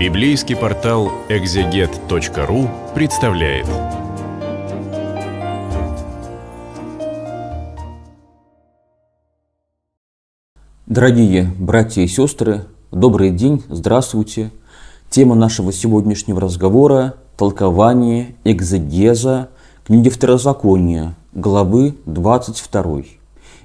Библейский портал экзегет.ру представляет. Дорогие братья и сестры, добрый день, здравствуйте. Тема нашего сегодняшнего разговора – толкование экзегеза книги Второзакония, главы 22.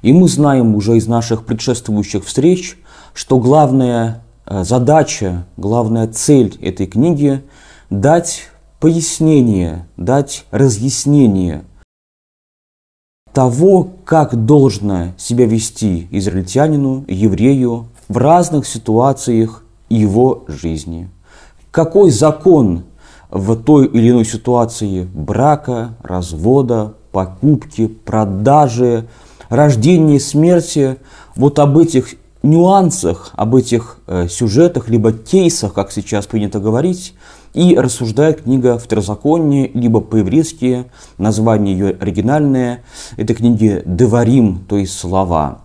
И мы знаем уже из наших предшествующих встреч, что главное Э, задача, главная цель этой книги – дать пояснение, дать разъяснение того, как должно себя вести израильтянину, еврею в разных ситуациях его жизни. Какой закон в той или иной ситуации брака, развода, покупки, продажи, рождения, смерти, вот об этих нюансах, об этих э, сюжетах, либо кейсах, как сейчас принято говорить, и рассуждает книга «Второзаконие», либо по-еврейски, название ее оригинальное, это книги «Деварим», то есть «Слова».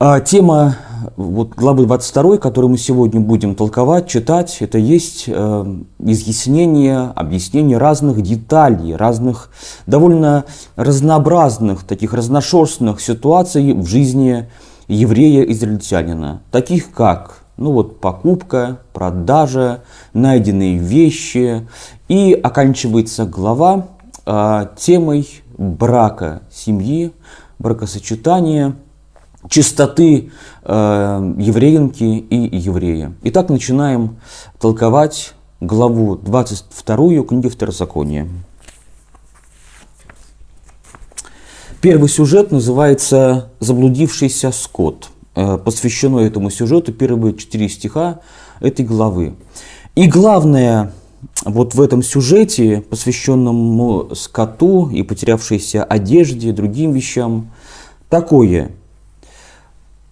А тема вот, главы 22, которую мы сегодня будем толковать, читать, это есть э, изъяснение, объяснение разных деталей, разных довольно разнообразных, таких разношерстных ситуаций в жизни еврея-израильтянина, таких как ну вот покупка, продажа, найденные вещи. И оканчивается глава э, темой брака семьи, бракосочетания, чистоты э, а, евреинки и еврея. Итак, начинаем толковать главу 22 книги Второзакония. Первый сюжет называется «Заблудившийся скот». Э, посвящено этому сюжету первые четыре стиха этой главы. И главное вот в этом сюжете, посвященном скоту и потерявшейся одежде, другим вещам, такое.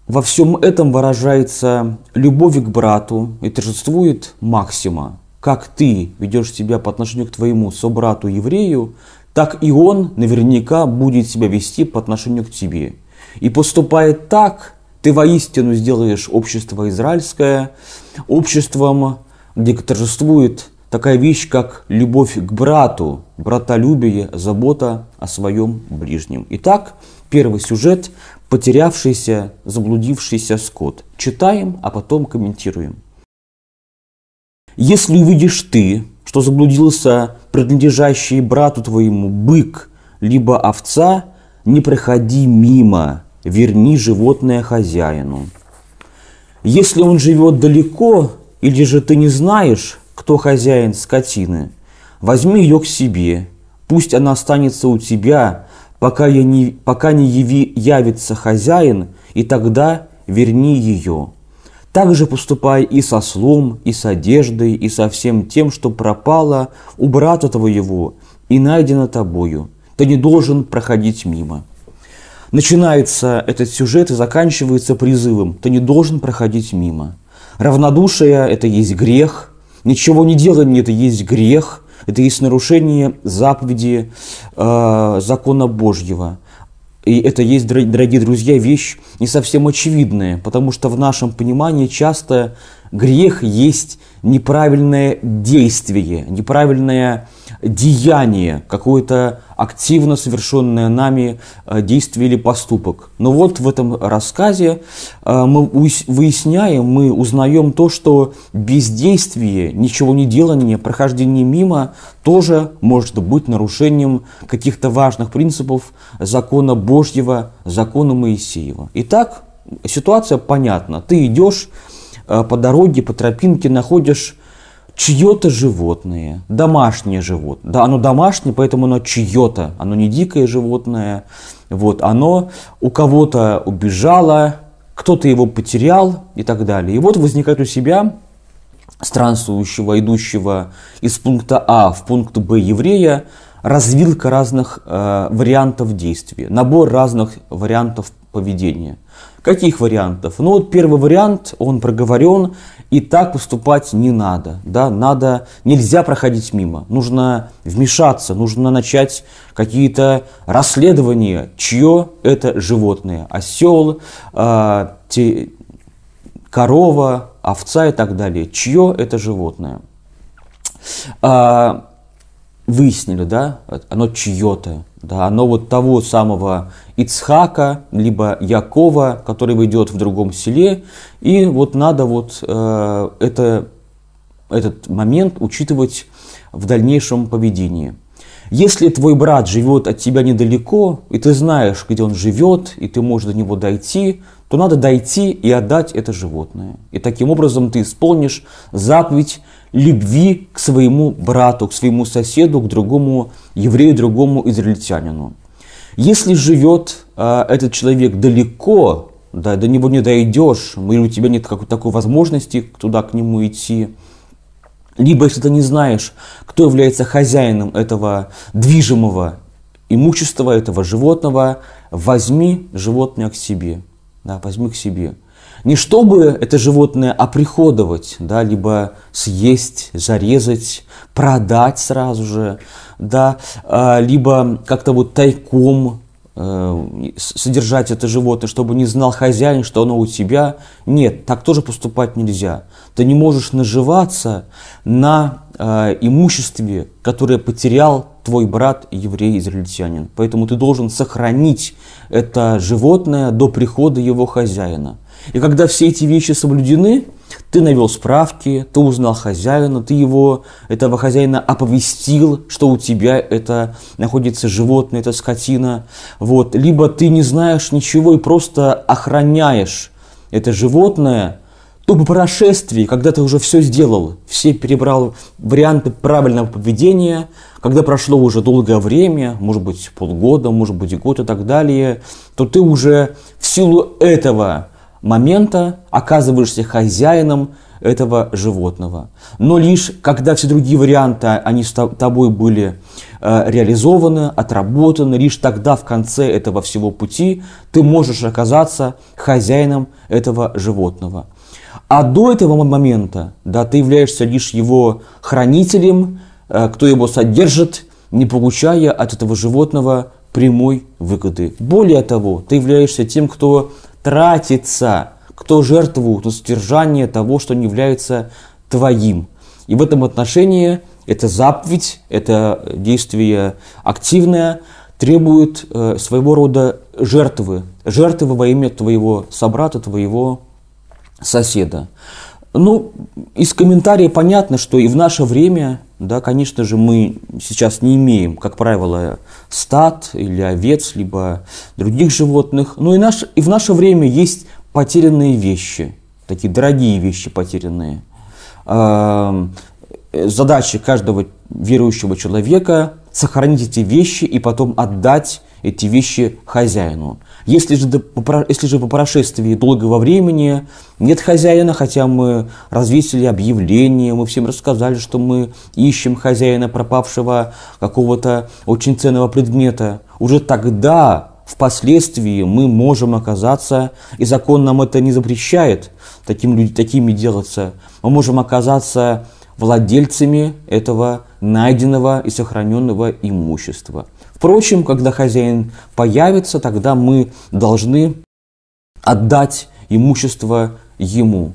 Во всем этом выражается любовь к брату и торжествует Максима. Как ты ведешь себя по отношению к твоему собрату-еврею, так и он наверняка будет себя вести по отношению к тебе. И поступая так, ты воистину сделаешь общество израильское обществом, где торжествует такая вещь, как любовь к брату, братолюбие, забота о своем ближнем. Итак, первый сюжет – потерявшийся, заблудившийся скот. Читаем, а потом комментируем. Если увидишь ты, что заблудился принадлежащий брату твоему, бык, либо овца, не проходи мимо, верни животное хозяину. Если он живет далеко, или же ты не знаешь, кто хозяин скотины, возьми ее к себе, пусть она останется у тебя, пока, я не, пока не яви, явится хозяин, и тогда верни ее. Так же поступай и со слом, и с одеждой, и со всем тем, что пропало у брата твоего и найдено тобою. Ты не должен проходить мимо. Начинается этот сюжет и заканчивается призывом «ты не должен проходить мимо». Равнодушие – это есть грех, ничего не делание – это есть грех, это есть нарушение заповеди э, закона Божьего и это есть, дорогие друзья, вещь не совсем очевидная, потому что в нашем понимании часто грех есть неправильное действие, неправильное деяние, какое-то активно совершенное нами э, действие или поступок. Но вот в этом рассказе э, мы выясняем, мы узнаем то, что бездействие, ничего не делание, прохождение мимо тоже может быть нарушением каких-то важных принципов закона Божьего, закона Моисеева. Итак, ситуация понятна. Ты идешь, Э, по дороге, по тропинке находишь чье-то животное, домашнее животное. Да, оно домашнее, поэтому оно чье-то, оно не дикое животное. Вот, оно у кого-то убежало, кто-то его потерял и так далее. И вот возникает у себя странствующего, идущего из пункта А в пункт Б еврея, развилка разных э, вариантов действия, набор разных вариантов поведения. Каких вариантов? Ну вот первый вариант, он проговорен, и так поступать не надо. Да? надо нельзя проходить мимо. Нужно вмешаться, нужно начать какие-то расследования, чье это животное. Осел, э, а, те, корова, овца и так далее. Чье это животное? Э, выяснили, да, оно чье-то да, оно вот того самого Ицхака, либо Якова, который войдет в другом селе. И вот надо вот э, это, этот момент учитывать в дальнейшем поведении. Если твой брат живет от тебя недалеко, и ты знаешь, где он живет, и ты можешь до него дойти, то надо дойти и отдать это животное. И таким образом ты исполнишь заповедь любви к своему брату, к своему соседу, к другому еврею, другому израильтянину. Если живет э, этот человек далеко, да, до него не дойдешь, ну, или у тебя нет какой такой возможности туда к нему идти, либо если ты не знаешь, кто является хозяином этого движимого имущества, этого животного, возьми животное к себе да, возьми к себе. Не чтобы это животное оприходовать, да, либо съесть, зарезать, продать сразу же, да, а, либо как-то вот тайком э, содержать это животное, чтобы не знал хозяин, что оно у тебя. Нет, так тоже поступать нельзя. Ты не можешь наживаться на э, имуществе, которое потерял твой брат еврей-израильтянин. Поэтому ты должен сохранить это животное до прихода его хозяина. И когда все эти вещи соблюдены, ты навел справки, ты узнал хозяина, ты его, этого хозяина оповестил, что у тебя это находится животное, это скотина. Вот. Либо ты не знаешь ничего и просто охраняешь это животное – то по прошествии, когда ты уже все сделал, все перебрал варианты правильного поведения, когда прошло уже долгое время, может быть полгода, может быть год и так далее, то ты уже в силу этого момента оказываешься хозяином этого животного. Но лишь когда все другие варианты, они с тобой были э, реализованы, отработаны, лишь тогда в конце этого всего пути ты можешь оказаться хозяином этого животного. А до этого момента, да, ты являешься лишь его хранителем, э, кто его содержит, не получая от этого животного прямой выгоды. Более того, ты являешься тем, кто тратится, кто жертвует на содержание того, что не является твоим. И в этом отношении эта заповедь, это действие активное, требует э, своего рода жертвы. Жертвы во имя твоего собрата, твоего соседа. Ну, из комментария понятно, что и в наше время, да, конечно же, мы сейчас не имеем, как правило, стад или овец, либо других животных. Но ну, и, наш, и в наше время есть потерянные вещи, такие дорогие вещи потерянные. А, э, задача каждого верующего человека – сохранить эти вещи и потом отдать эти вещи хозяину. Если же, если же по прошествии долгого времени нет хозяина, хотя мы развесили объявление, мы всем рассказали, что мы ищем хозяина пропавшего какого-то очень ценного предмета, уже тогда впоследствии мы можем оказаться, и закон нам это не запрещает, таким, такими делаться, мы можем оказаться владельцами этого найденного и сохраненного имущества. Впрочем, когда хозяин появится, тогда мы должны отдать имущество ему.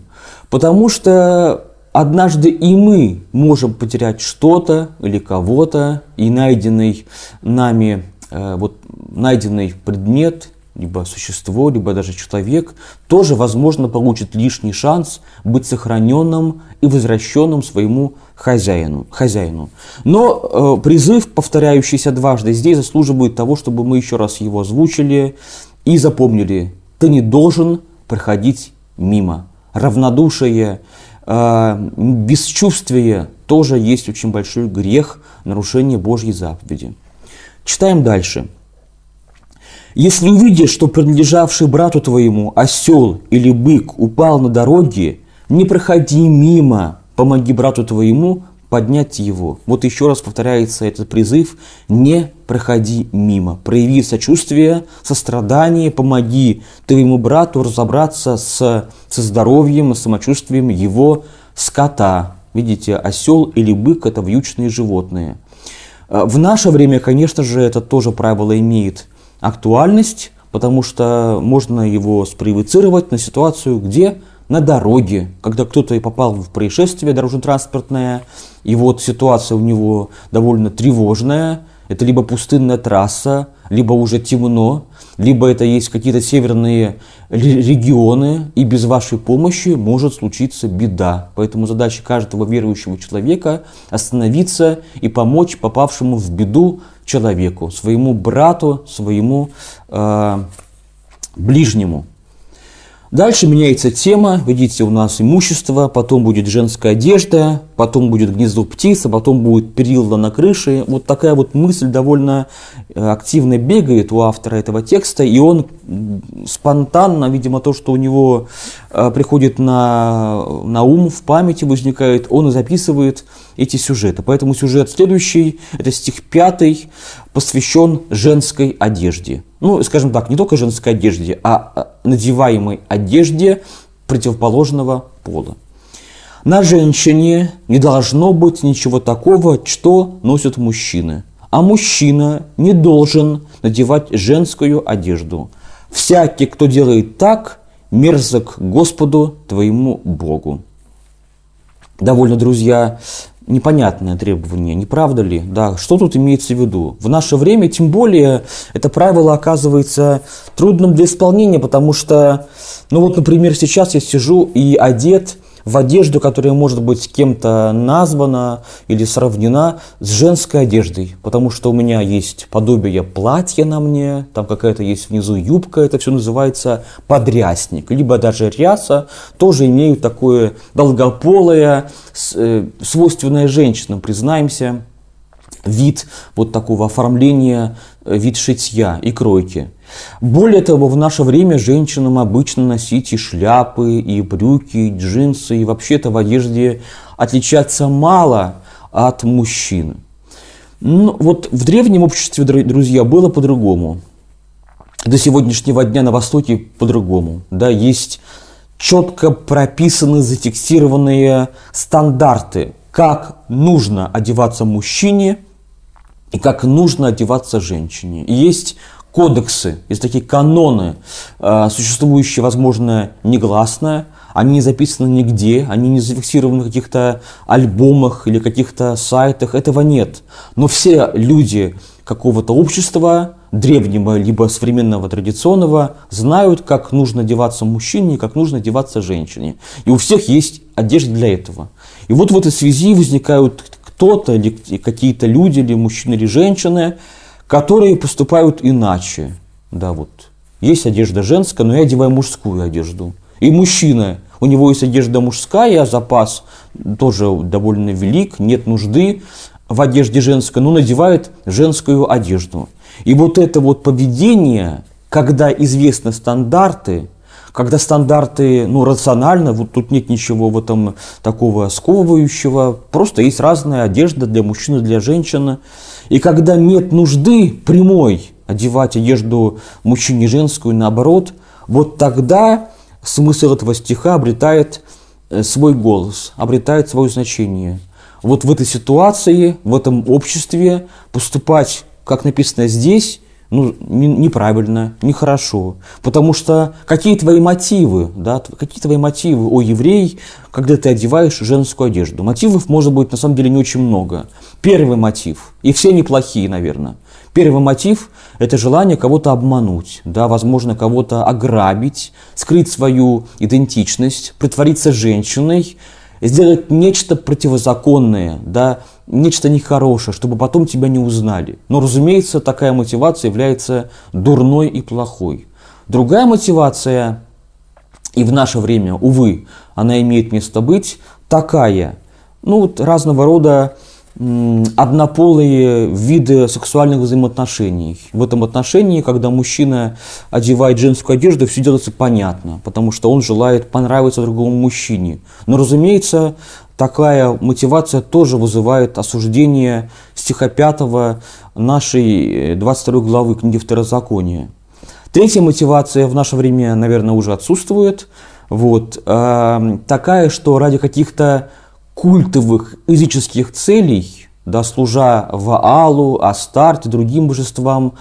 Потому что однажды и мы можем потерять что-то или кого-то, и найденный нами, э, вот найденный предмет либо существо, либо даже человек, тоже, возможно, получит лишний шанс быть сохраненным и возвращенным своему хозяину. хозяину. Но э, призыв, повторяющийся дважды здесь, заслуживает того, чтобы мы еще раз его озвучили и запомнили. Ты не должен проходить мимо. Равнодушие, э, бесчувствие тоже есть очень большой грех нарушение Божьей заповеди. Читаем дальше. Если увидишь, что принадлежавший брату твоему осел или бык упал на дороге, не проходи мимо, помоги брату твоему поднять его. Вот еще раз повторяется этот призыв «не проходи мимо». Прояви сочувствие, сострадание, помоги твоему брату разобраться с, со здоровьем с самочувствием его скота. Видите, осел или бык – это вьючные животные. Э, в наше время, конечно же, это тоже правило имеет – актуальность, потому что можно его спроецировать на ситуацию, где на дороге, когда кто-то попал в происшествие дорожно-транспортное, и вот ситуация у него довольно тревожная, это либо пустынная трасса, либо уже темно, либо это есть какие-то северные регионы, и без вашей помощи может случиться беда. Поэтому задача каждого верующего человека остановиться и помочь попавшему в беду человеку, своему брату, своему э, ближнему. Дальше меняется тема, видите, у нас имущество, потом будет женская одежда, потом будет гнездо птиц, а потом будет перила на крыше. Вот такая вот мысль довольно э, активно бегает у автора этого текста, и он спонтанно, видимо, то, что у него э, приходит на, на ум, в памяти возникает, он и записывает эти сюжеты. Поэтому сюжет следующий, это стих пятый, посвящен женской одежде. Ну, скажем так, не только женской одежде, а, а надеваемой одежде противоположного пола. На женщине не должно быть ничего такого, что носят мужчины. А мужчина не должен надевать женскую одежду. Всякий, кто делает так, мерзок Господу твоему Богу. Довольно, друзья, непонятное требование, не правда ли? Да, что тут имеется в виду? В наше время, тем более, это правило оказывается трудным для исполнения, потому что, ну вот, например, сейчас я сижу и одет в одежду, которая может быть с кем-то названа или сравнена с женской одеждой, потому что у меня есть подобие платья на мне, там какая-то есть внизу юбка, это все называется подрясник, либо даже ряса, тоже имеют такое долгополое, э, свойственное женщинам, признаемся, вид вот такого оформления, э, вид шитья и кройки – более того, в наше время женщинам обычно носить и шляпы, и брюки, и джинсы, и вообще-то в одежде отличаться мало от мужчин. Ну, вот в древнем обществе, друзья, было по-другому. До сегодняшнего дня на Востоке по-другому. Да, есть четко прописаны, зафиксированные стандарты, как нужно одеваться мужчине и как нужно одеваться женщине. И есть кодексы, есть такие каноны, э, существующие, возможно, негласно, они не записаны нигде, они не зафиксированы в каких-то альбомах или каких-то сайтах, этого нет. Но все люди какого-то общества, древнего либо современного традиционного, знают, как нужно одеваться мужчине и как нужно одеваться женщине. И у всех есть одежда для этого. И вот в этой связи возникают кто-то или какие-то люди, или мужчины, или женщины, которые поступают иначе. Да, вот. Есть одежда женская, но я одеваю мужскую одежду. И мужчина, у него есть одежда мужская, а запас тоже довольно велик, нет нужды в одежде женской, но надевает женскую одежду. И вот это вот поведение, когда известны стандарты, когда стандарты ну, рационально, вот тут нет ничего в этом такого сковывающего, просто есть разная одежда для мужчины, для женщины. И когда нет нужды прямой одевать одежду мужчине женскую, наоборот, вот тогда смысл этого стиха обретает э, свой голос, обретает свое значение. Вот в этой ситуации, в этом обществе поступать, как написано здесь, ну, не, неправильно, нехорошо. Потому что какие твои мотивы, да, какие твои мотивы, о еврей, когда ты одеваешь женскую одежду? Мотивов может быть на самом деле не очень много. Первый мотив, и все неплохие, наверное. Первый мотив – это желание кого-то обмануть, да, возможно, кого-то ограбить, скрыть свою идентичность, притвориться женщиной, сделать нечто противозаконное, да, нечто нехорошее, чтобы потом тебя не узнали. Но, разумеется, такая мотивация является дурной и плохой. Другая мотивация, и в наше время, увы, она имеет место быть, такая. Ну, вот разного рода однополые виды сексуальных взаимоотношений. В этом отношении, когда мужчина одевает женскую одежду, все делается понятно, потому что он желает понравиться другому мужчине. Но, разумеется, такая мотивация тоже вызывает осуждение стиха 5 нашей 22 э, главы книги Второзакония. Третья мотивация в наше время, наверное, уже отсутствует. Вот, эм, такая, что ради каких-то культовых языческих целей, да, служа Ваалу, Астарт и другим божествам,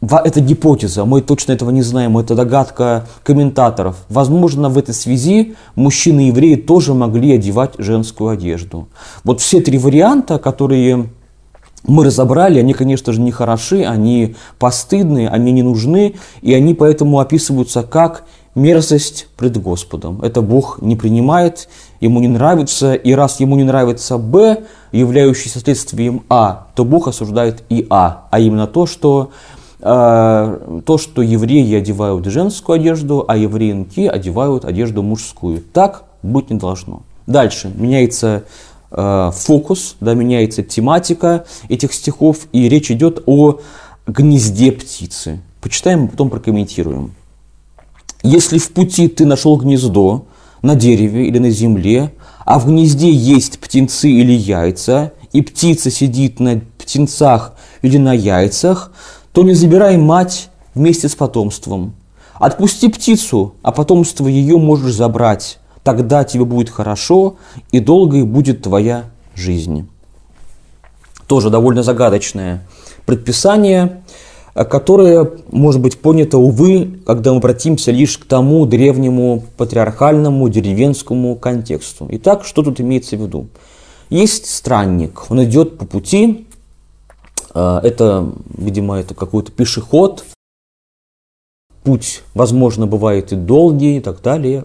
это гипотеза, мы точно этого не знаем, это догадка комментаторов. Возможно, в этой связи мужчины и евреи тоже могли одевать женскую одежду. Вот все три варианта, которые мы разобрали, они, конечно же, не хороши, они постыдны, они не нужны, и они поэтому описываются как мерзость пред Господом. Это Бог не принимает, ему не нравится, и раз ему не нравится Б, являющийся следствием А, то Бог осуждает и А, а именно то, что э, то, что евреи одевают женскую одежду, а евреинки одевают одежду мужскую. Так быть не должно. Дальше меняется э, фокус, да, меняется тематика этих стихов, и речь идет о гнезде птицы. Почитаем, потом прокомментируем. Если в пути ты нашел гнездо, на дереве или на земле, а в гнезде есть птенцы или яйца, и птица сидит на птенцах или на яйцах, то не забирай мать вместе с потомством. Отпусти птицу, а потомство ее можешь забрать. Тогда тебе будет хорошо, и долгой будет твоя жизнь. Тоже довольно загадочное предписание. А которое может быть понято, увы, когда мы обратимся лишь к тому древнему патриархальному деревенскому контексту. Итак, что тут имеется в виду? Есть странник, он идет по пути, а, это, видимо, это какой-то пешеход, путь, возможно, бывает и долгий и так далее.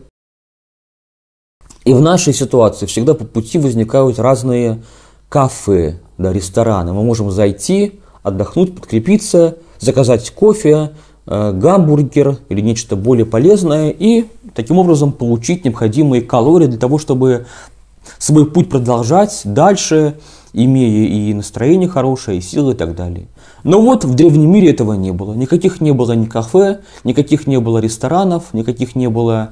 И в нашей ситуации всегда по пути возникают разные кафе, да, рестораны. Мы можем зайти, отдохнуть, подкрепиться заказать кофе, э, гамбургер или нечто более полезное и таким образом получить необходимые калории для того, чтобы свой путь продолжать дальше, имея и настроение хорошее, и силы и так далее. Но вот в древнем мире этого не было. Никаких не было ни кафе, никаких не было ресторанов, никаких не было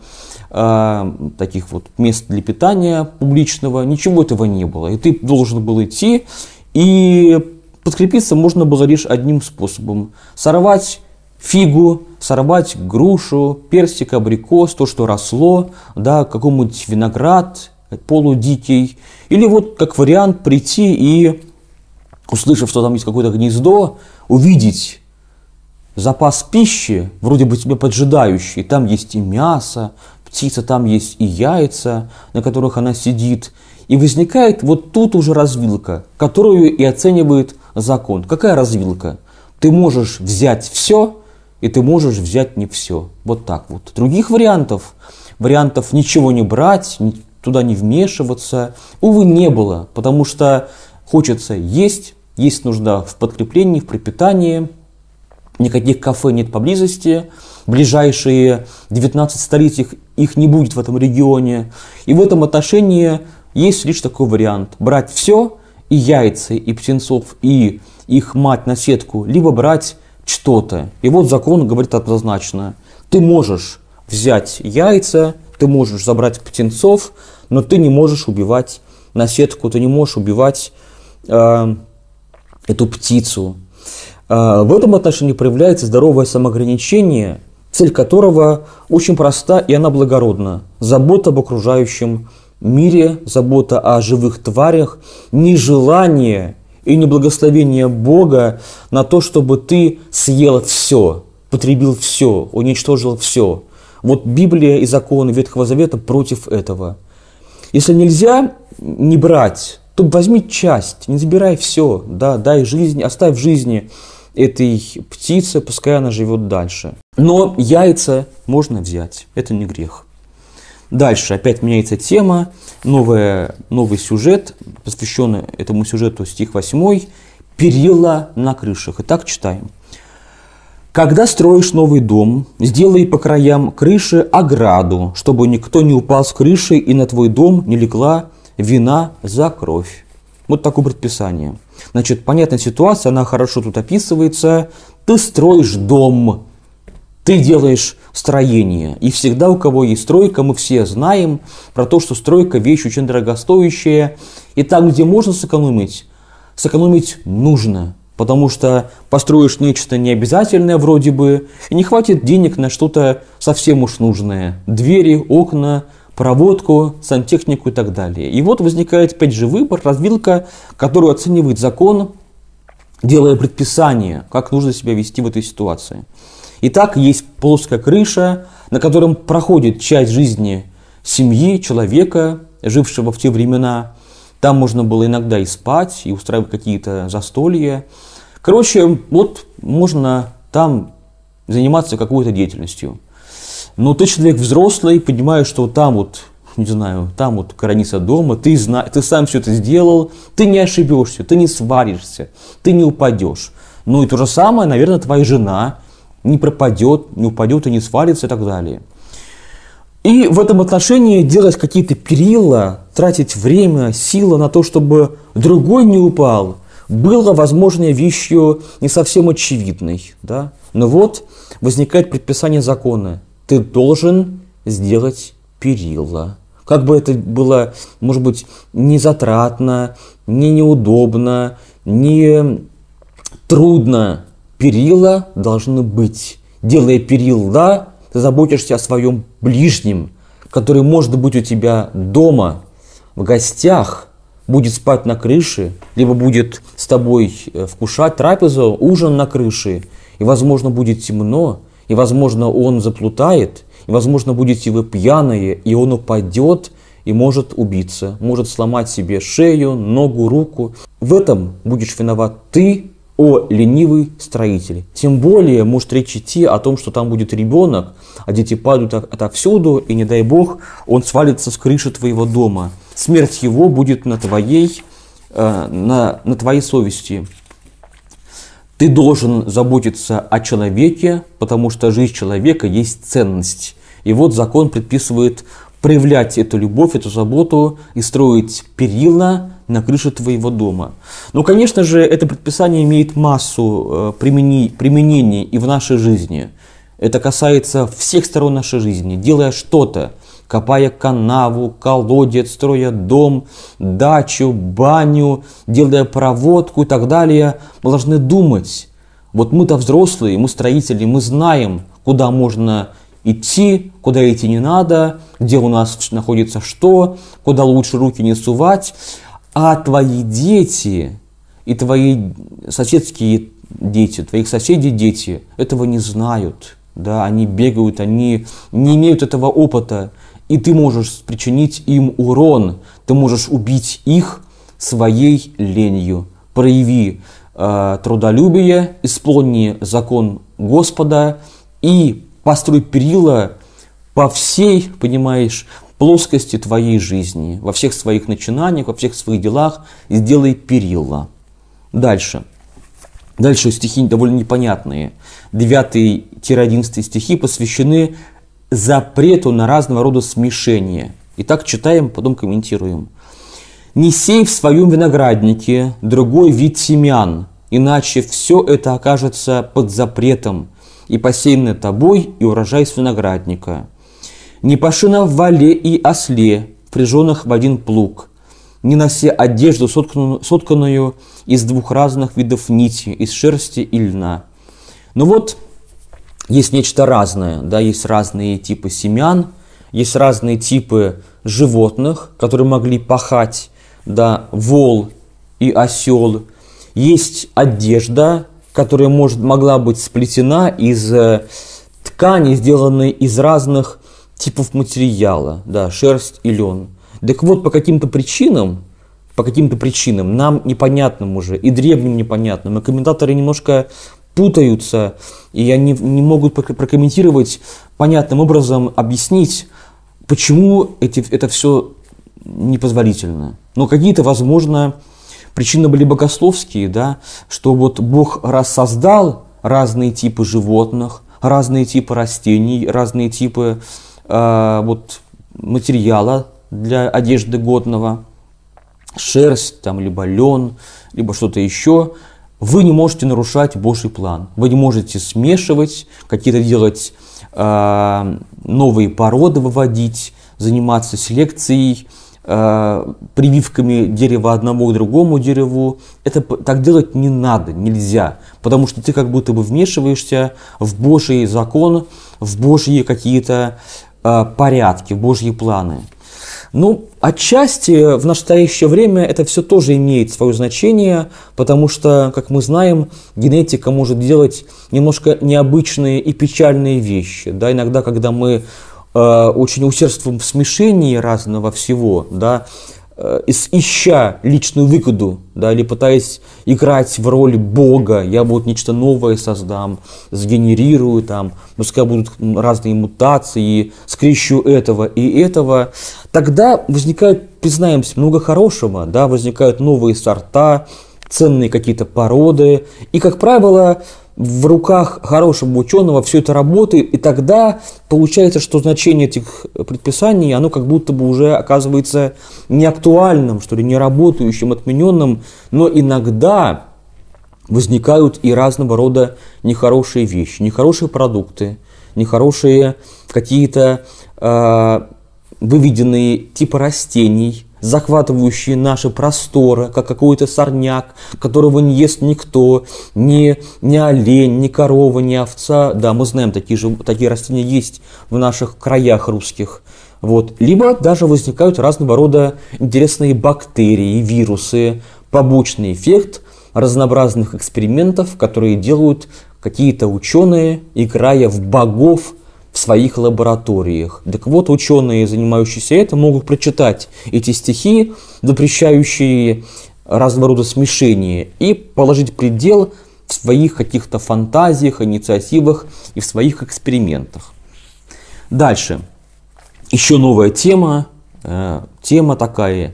э, таких вот мест для питания публичного, ничего этого не было. И ты должен был идти и подкрепиться можно было лишь одним способом – сорвать фигу, сорвать грушу, персик, абрикос, то, что росло, да, какому-нибудь виноград полудикий. Или вот как вариант прийти и, услышав, что там есть какое-то гнездо, увидеть запас пищи, вроде бы тебе поджидающий, там есть и мясо, птица, там есть и яйца, на которых она сидит. И возникает вот тут уже развилка, которую и оценивает закон. Какая развилка? Ты можешь взять все, и ты можешь взять не все. Вот так вот. Других вариантов, вариантов ничего не брать, туда не вмешиваться, увы, не было, потому что хочется есть, есть нужда в подкреплении, в пропитании, никаких кафе нет поблизости, ближайшие 19 столиц их, их не будет в этом регионе. И в этом отношении есть лишь такой вариант – брать все и яйца, и птенцов, и их мать на сетку, либо брать что-то. И вот закон говорит однозначно, ты можешь взять яйца, ты можешь забрать птенцов, но ты не можешь убивать на сетку, ты не можешь убивать э, эту птицу. Э, в этом отношении проявляется здоровое самоограничение, цель которого очень проста и она благородна – забота об окружающем мире, забота о живых тварях, нежелание и неблагословение Бога на то, чтобы ты съел все, потребил все, уничтожил все. Вот Библия и законы Ветхого Завета против этого. Если нельзя не брать, то возьми часть, не забирай все, да, дай жизнь, оставь в жизни этой птицы, пускай она живет дальше. Но яйца можно взять, это не грех. Дальше опять меняется тема, новая, новый сюжет, посвященный этому сюжету стих 8, «Перила на крышах». Итак, читаем. Когда строишь новый дом, сделай по краям крыши ограду, чтобы никто не упал с крыши и на твой дом не легла вина за кровь. Вот такое предписание. Значит, понятная ситуация, она хорошо тут описывается. Ты строишь дом, ты делаешь строение. И всегда у кого есть стройка, мы все знаем про то, что стройка – вещь очень дорогостоящая. И там, где можно сэкономить, сэкономить нужно. Потому что построишь нечто необязательное вроде бы, и не хватит денег на что-то совсем уж нужное. Двери, окна, проводку, сантехнику и так далее. И вот возникает опять же выбор, развилка, которую оценивает закон, делая предписание, как нужно себя вести в этой ситуации. Итак, есть плоская крыша, на котором проходит часть жизни семьи, человека, жившего в те времена. Там можно было иногда и спать, и устраивать какие-то застолья. Короче, вот можно там заниматься какой-то деятельностью. Но ты человек взрослый, понимаешь, что там вот, не знаю, там вот граница дома, ты, зна- ты сам все это сделал, ты не ошибешься, ты не сваришься, ты не упадешь. Ну и то же самое, наверное, твоя жена не пропадет, не упадет и не свалится и так далее. И в этом отношении делать какие-то перила, тратить время, силы на то, чтобы другой не упал, было, возможно, вещью не совсем очевидной. Да? Но вот возникает предписание закона. Ты должен сделать перила. Как бы это было, может быть, не затратно, не неудобно, не трудно, Перила должны быть. Делая перила, ты заботишься о своем ближнем, который может быть у тебя дома, в гостях, будет спать на крыше, либо будет с тобой э, вкушать трапезу, ужин на крыше, и, возможно, будет темно, и, возможно, он заплутает, и, возможно, будете вы пьяные, и он упадет, и может убиться, может сломать себе шею, ногу, руку. В этом будешь виноват ты, о ленивый строитель. Тем более может речь идти о том, что там будет ребенок, а дети падают отовсюду, и не дай бог, он свалится с крыши твоего дома. Смерть его будет на твоей, э, на, на твоей совести. Ты должен заботиться о человеке, потому что жизнь человека есть ценность. И вот закон предписывает проявлять эту любовь, эту заботу и строить перила на крыше твоего дома. Но, конечно же, это предписание имеет массу э, применений и в нашей жизни. Это касается всех сторон нашей жизни. Делая что-то, копая канаву, колодец, строя дом, дачу, баню, делая проводку и так далее, мы должны думать. Вот мы-то взрослые, мы строители, мы знаем, куда можно идти, куда идти не надо, где у нас находится что, куда лучше руки не сувать а твои дети и твои соседские дети, твоих соседей дети этого не знают. Да, они бегают, они не имеют этого опыта, и ты можешь причинить им урон, ты можешь убить их своей ленью. Прояви э, трудолюбие, исполни закон Господа и построй перила по всей, понимаешь, плоскости твоей жизни, во всех своих начинаниях, во всех своих делах, и сделай перила. Дальше. Дальше стихи довольно непонятные. 9-11 стихи посвящены запрету на разного рода смешение. Итак, читаем, потом комментируем. «Не сей в своем винограднике другой вид семян, иначе все это окажется под запретом, и посеянное тобой, и урожай с виноградника не пашина в вале и осле, впряженных в один плуг, не носи одежду, сотканную из двух разных видов нити, из шерсти и льна. Но ну вот есть нечто разное, да, есть разные типы семян, есть разные типы животных, которые могли пахать, да, вол и осел. Есть одежда, которая может, могла быть сплетена из э, ткани, сделанной из разных типов материала, да, шерсть и лен. Так вот, по каким-то причинам, по каким-то причинам, нам непонятным уже, и древним непонятным, и комментаторы немножко путаются, и они не могут прокомментировать понятным образом, объяснить, почему эти, это все непозволительно. Но какие-то, возможно, причины были богословские, да, что вот Бог рассоздал разные типы животных, разные типы растений, разные типы Э, вот, материала для одежды годного, шерсть, там, либо лен, либо что-то еще, вы не можете нарушать Божий план. Вы не можете смешивать, какие-то делать э, новые породы выводить, заниматься селекцией, э, прививками дерева одного к другому дереву. Это так делать не надо, нельзя, потому что ты как будто бы вмешиваешься в Божий закон, в Божьи какие-то Э, порядки, в Божьи планы. Ну, отчасти в настоящее время это все тоже имеет свое значение, потому что, как мы знаем, генетика может делать немножко необычные и печальные вещи. Да? Иногда, когда мы э, очень усердствуем в смешении разного всего, да, Э, ища личную выгоду, да, или пытаясь играть в роли Бога, я вот нечто новое создам, сгенерирую, там, пускай будут разные мутации, скрещу этого и этого, тогда возникает, признаемся, много хорошего, да, возникают новые сорта, ценные какие-то породы, и, как правило, в руках хорошего ученого все это работает, и тогда получается, что значение этих предписаний, оно как будто бы уже оказывается не актуальным, что ли, не работающим, отмененным, но иногда возникают и разного рода нехорошие вещи, нехорошие продукты, нехорошие какие-то э, выведенные типа растений – захватывающие наши просторы, как какой-то сорняк, которого не ест никто, ни, ни олень, ни корова, ни овца. Да, мы знаем, такие, же, такие растения есть в наших краях русских. Вот. Либо даже возникают разного рода интересные бактерии, вирусы, побочный эффект разнообразных экспериментов, которые делают какие-то ученые, играя в богов в своих лабораториях. Так вот, ученые, занимающиеся этим, могут прочитать эти стихи, запрещающие разного рода смешения, и положить предел в своих каких-то фантазиях, инициативах и в своих экспериментах. Дальше. Еще новая тема. Э, тема такая.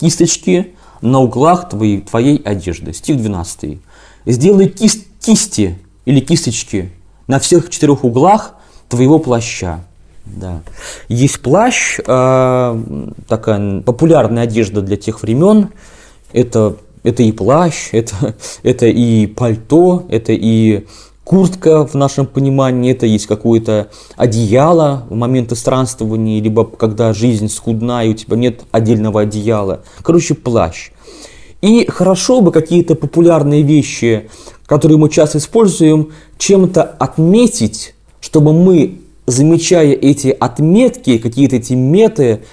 Кисточки на углах твоей, твоей одежды. Стих 12. Сделай кист, кисти или кисточки на всех четырех углах твоего плаща. Да. Есть плащ, а, такая популярная одежда для тех времен. Это, это и плащ, это, это и пальто, это и куртка в нашем понимании, это есть какое-то одеяло в моменты странствования, либо когда жизнь скудна и у тебя нет отдельного одеяла. Короче, плащ. И хорошо бы какие-то популярные вещи, которые мы часто используем, чем-то отметить, чтобы мы, замечая эти отметки, какие-то эти меты,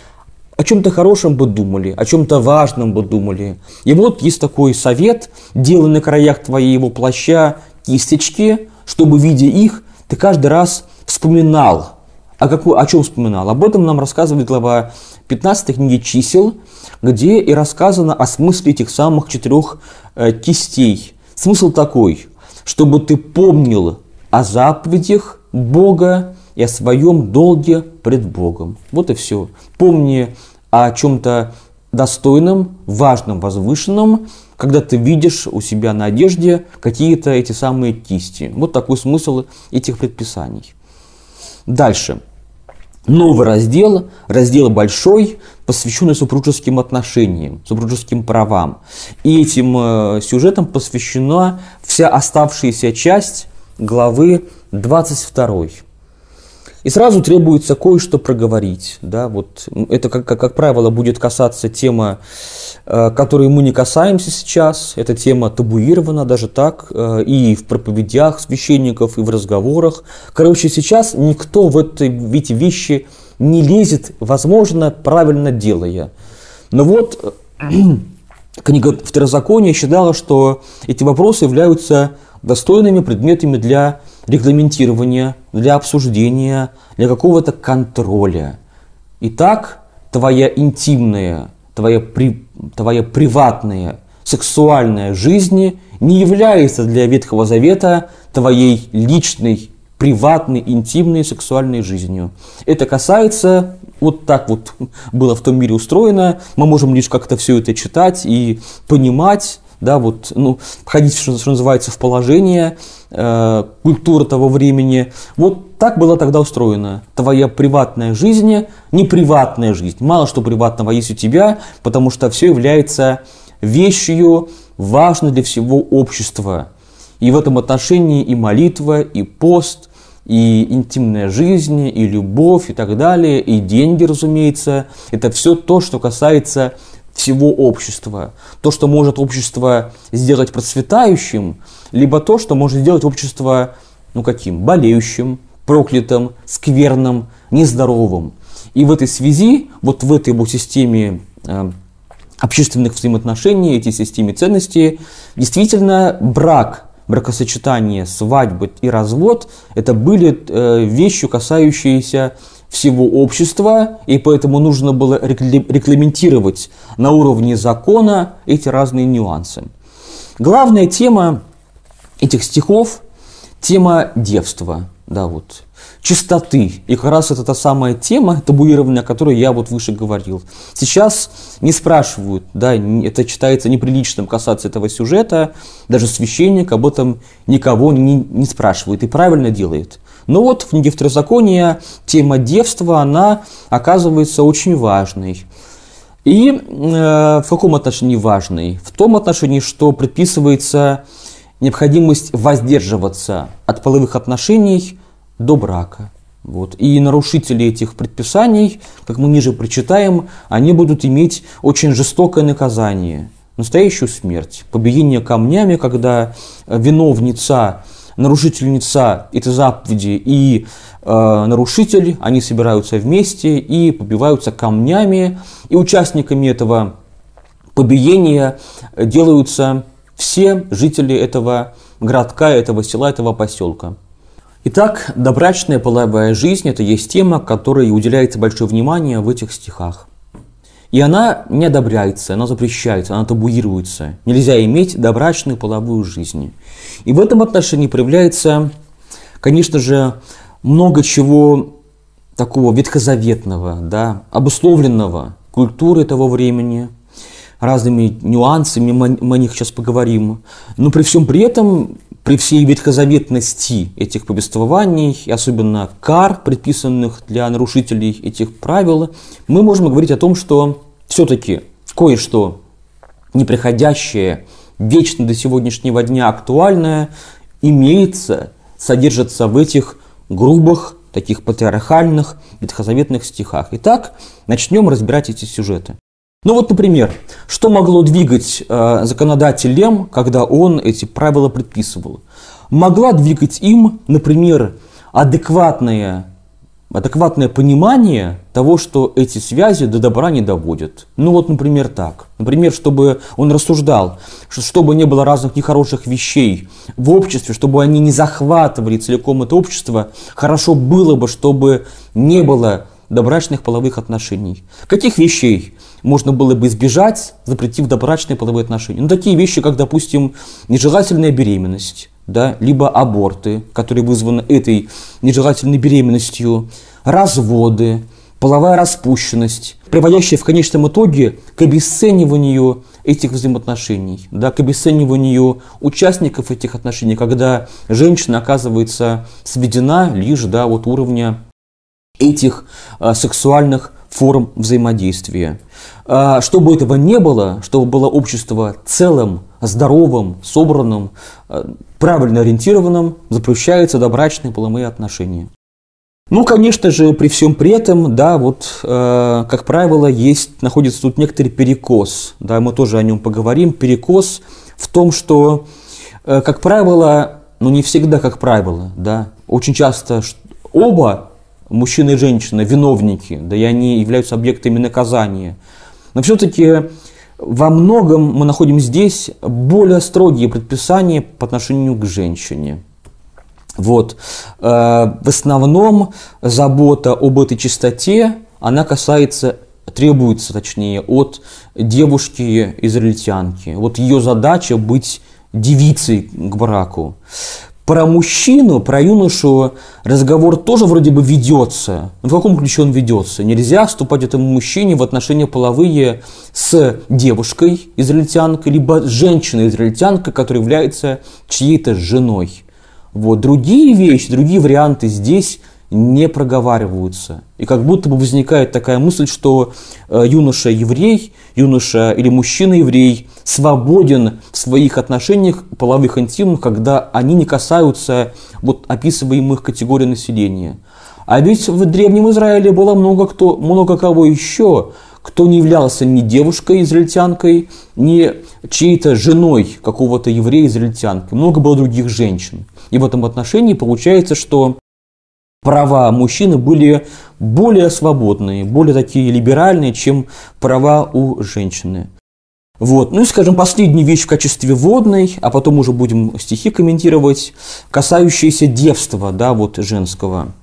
о чем-то хорошем бы думали, о чем-то важном бы думали. И вот есть такой совет, делай на краях твоего плаща кисточки, чтобы, видя их, ты каждый раз вспоминал, а о, какой, о чем вспоминал. Об этом нам рассказывает глава 15 книги «Чисел», где и рассказано о смысле этих самых четырех э, кистей. Смысл такой, чтобы ты помнил о заповедях Бога и о своем долге пред Богом. Вот и все. Помни о чем-то достойном, важном, возвышенном, когда ты видишь у себя на одежде какие-то эти самые кисти. Вот такой смысл этих предписаний. Дальше. Новый раздел, раздел большой, посвященный супружеским отношениям, супружеским правам. И этим э, сюжетом посвящена вся оставшаяся часть главы 22. И сразу требуется кое-что проговорить. Да? Вот это, как, как, как правило, будет касаться тема, э, которой мы не касаемся сейчас. Эта тема табуирована даже так э, и в проповедях священников, и в разговорах. Короче, сейчас никто в, этой, в эти вещи не лезет, возможно, правильно делая. Но вот э, книга Второзакония считала, что эти вопросы являются достойными предметами для регламентирования, для обсуждения, для какого-то контроля. Итак, твоя интимная, твоя, при, твоя приватная сексуальная жизнь не является для Ветхого Завета твоей личной, приватной, интимной сексуальной жизнью. Это касается, вот так вот было в том мире устроено, мы можем лишь как-то все это читать и понимать, да, вот, ну, входить, что, что называется, в положение, э, культура того времени. Вот так была тогда устроена твоя приватная жизнь, не приватная жизнь. Мало что приватного есть у тебя, потому что все является вещью, важной для всего общества. И в этом отношении и молитва, и пост, и интимная жизнь, и любовь, и так далее, и деньги, разумеется. Это все то, что касается всего общества. То, что может общество сделать процветающим, либо то, что может сделать общество, ну каким, болеющим, проклятым, скверным, нездоровым. И в этой связи, вот в этой вот системе э, общественных взаимоотношений, эти системе ценностей, действительно брак, бракосочетание, свадьбы и развод, это были э, вещи, касающиеся всего общества, и поэтому нужно было регламентировать на уровне закона эти разные нюансы. Главная тема этих стихов – тема девства, да, вот, чистоты. И как раз это та самая тема, табуирования, о которой я вот выше говорил. Сейчас не спрашивают, да, это считается неприличным касаться этого сюжета, даже священник об этом никого не, не спрашивает и правильно делает – но ну вот в книге второзакония тема девства, она оказывается очень важной. И э, в каком отношении важной? В том отношении, что предписывается необходимость воздерживаться от половых отношений до брака. Вот. И нарушители этих предписаний, как мы ниже прочитаем, они будут иметь очень жестокое наказание, настоящую смерть, побиение камнями, когда виновница нарушительница этой заповеди и э, нарушитель, они собираются вместе и побиваются камнями, и участниками этого побиения делаются все жители этого городка, этого села, этого поселка. Итак, добрачная половая жизнь – это есть тема, которой уделяется большое внимание в этих стихах. И она не одобряется, она запрещается, она табуируется. Нельзя иметь добрачную половую жизнь. И в этом отношении проявляется, конечно же, много чего такого ветхозаветного, да, обусловленного культурой того времени, разными нюансами, мы о них сейчас поговорим. Но при всем при этом при всей ветхозаветности этих повествований, и особенно кар, предписанных для нарушителей этих правил, мы можем говорить о том, что все-таки кое-что неприходящее, вечно до сегодняшнего дня актуальное, имеется, содержится в этих грубых, таких патриархальных, ветхозаветных стихах. Итак, начнем разбирать эти сюжеты. Ну вот, например, что могло двигать э, законодателем, когда он эти правила предписывал? Могла двигать им, например, адекватное, адекватное понимание того, что эти связи до добра не доводят. Ну вот, например, так. Например, чтобы он рассуждал, что, чтобы не было разных нехороших вещей в обществе, чтобы они не захватывали целиком это общество, хорошо было бы, чтобы не было добрачных половых отношений. Каких вещей? можно было бы избежать, запретив добрачные половые отношения. Ну, такие вещи, как, допустим, нежелательная беременность, да, либо аборты, которые вызваны этой нежелательной беременностью, разводы, половая распущенность, приводящая в конечном итоге к обесцениванию этих взаимоотношений, да, к обесцениванию участников этих отношений, когда женщина оказывается сведена лишь до да, вот уровня этих э, сексуальных форм взаимодействия. А, чтобы этого не было, чтобы было общество целым, здоровым, собранным, а, правильно ориентированным, запрещаются добрачные половые отношения. Ну, конечно же, при всем при этом, да, вот, э, как правило, есть, находится тут некоторый перекос, да, мы тоже о нем поговорим, перекос в том, что, э, как правило, ну, не всегда как правило, да, очень часто оба мужчины и женщины, виновники, да и они являются объектами наказания. Но все-таки э, во многом мы находим здесь более строгие предписания по отношению к женщине. Вот. Э, в основном забота об этой чистоте, она касается, требуется, точнее, от девушки-израильтянки. Вот ее задача быть девицей к браку. Про мужчину, про юношу разговор тоже вроде бы ведется. Но в каком ключе он ведется? Нельзя вступать этому мужчине в отношения половые с девушкой израильтянкой, либо с женщиной израильтянкой, которая является чьей-то женой. Вот. Другие вещи, другие варианты здесь не проговариваются. И как будто бы возникает такая мысль, что э, юноша еврей, юноша или мужчина еврей свободен в своих отношениях половых интимных, когда они не касаются вот описываемых категорий населения. А ведь в Древнем Израиле было много, кто, много кого еще, кто не являлся ни девушкой израильтянкой, ни чьей-то женой какого-то еврея израильтянки. Много было других женщин. И в этом отношении получается, что права мужчины были более свободные, более такие либеральные, чем права у женщины. Вот. Ну и, скажем, последняя вещь в качестве водной, а потом уже будем стихи комментировать, касающиеся девства, да, вот женского.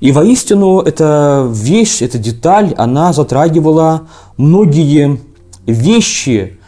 И воистину эта вещь, эта деталь, она затрагивала многие вещи,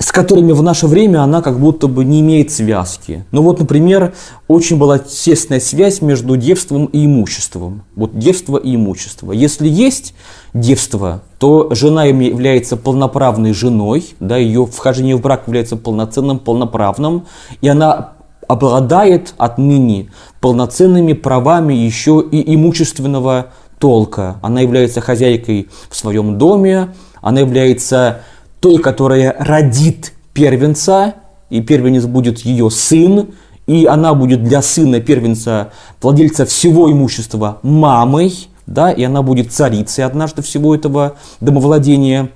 с которыми в наше время она как будто бы не имеет связки. Ну вот, например, очень была тесная связь между девством и имуществом. Вот девство и имущество. Если есть девство, то жена является полноправной женой, да, ее вхождение в брак является полноценным, полноправным, и она обладает отныне полноценными правами еще и имущественного толка. Она является хозяйкой в своем доме, она является той, которая родит первенца, и первенец будет ее сын, и она будет для сына первенца, владельца всего имущества, мамой, да, и она будет царицей однажды всего этого домовладения.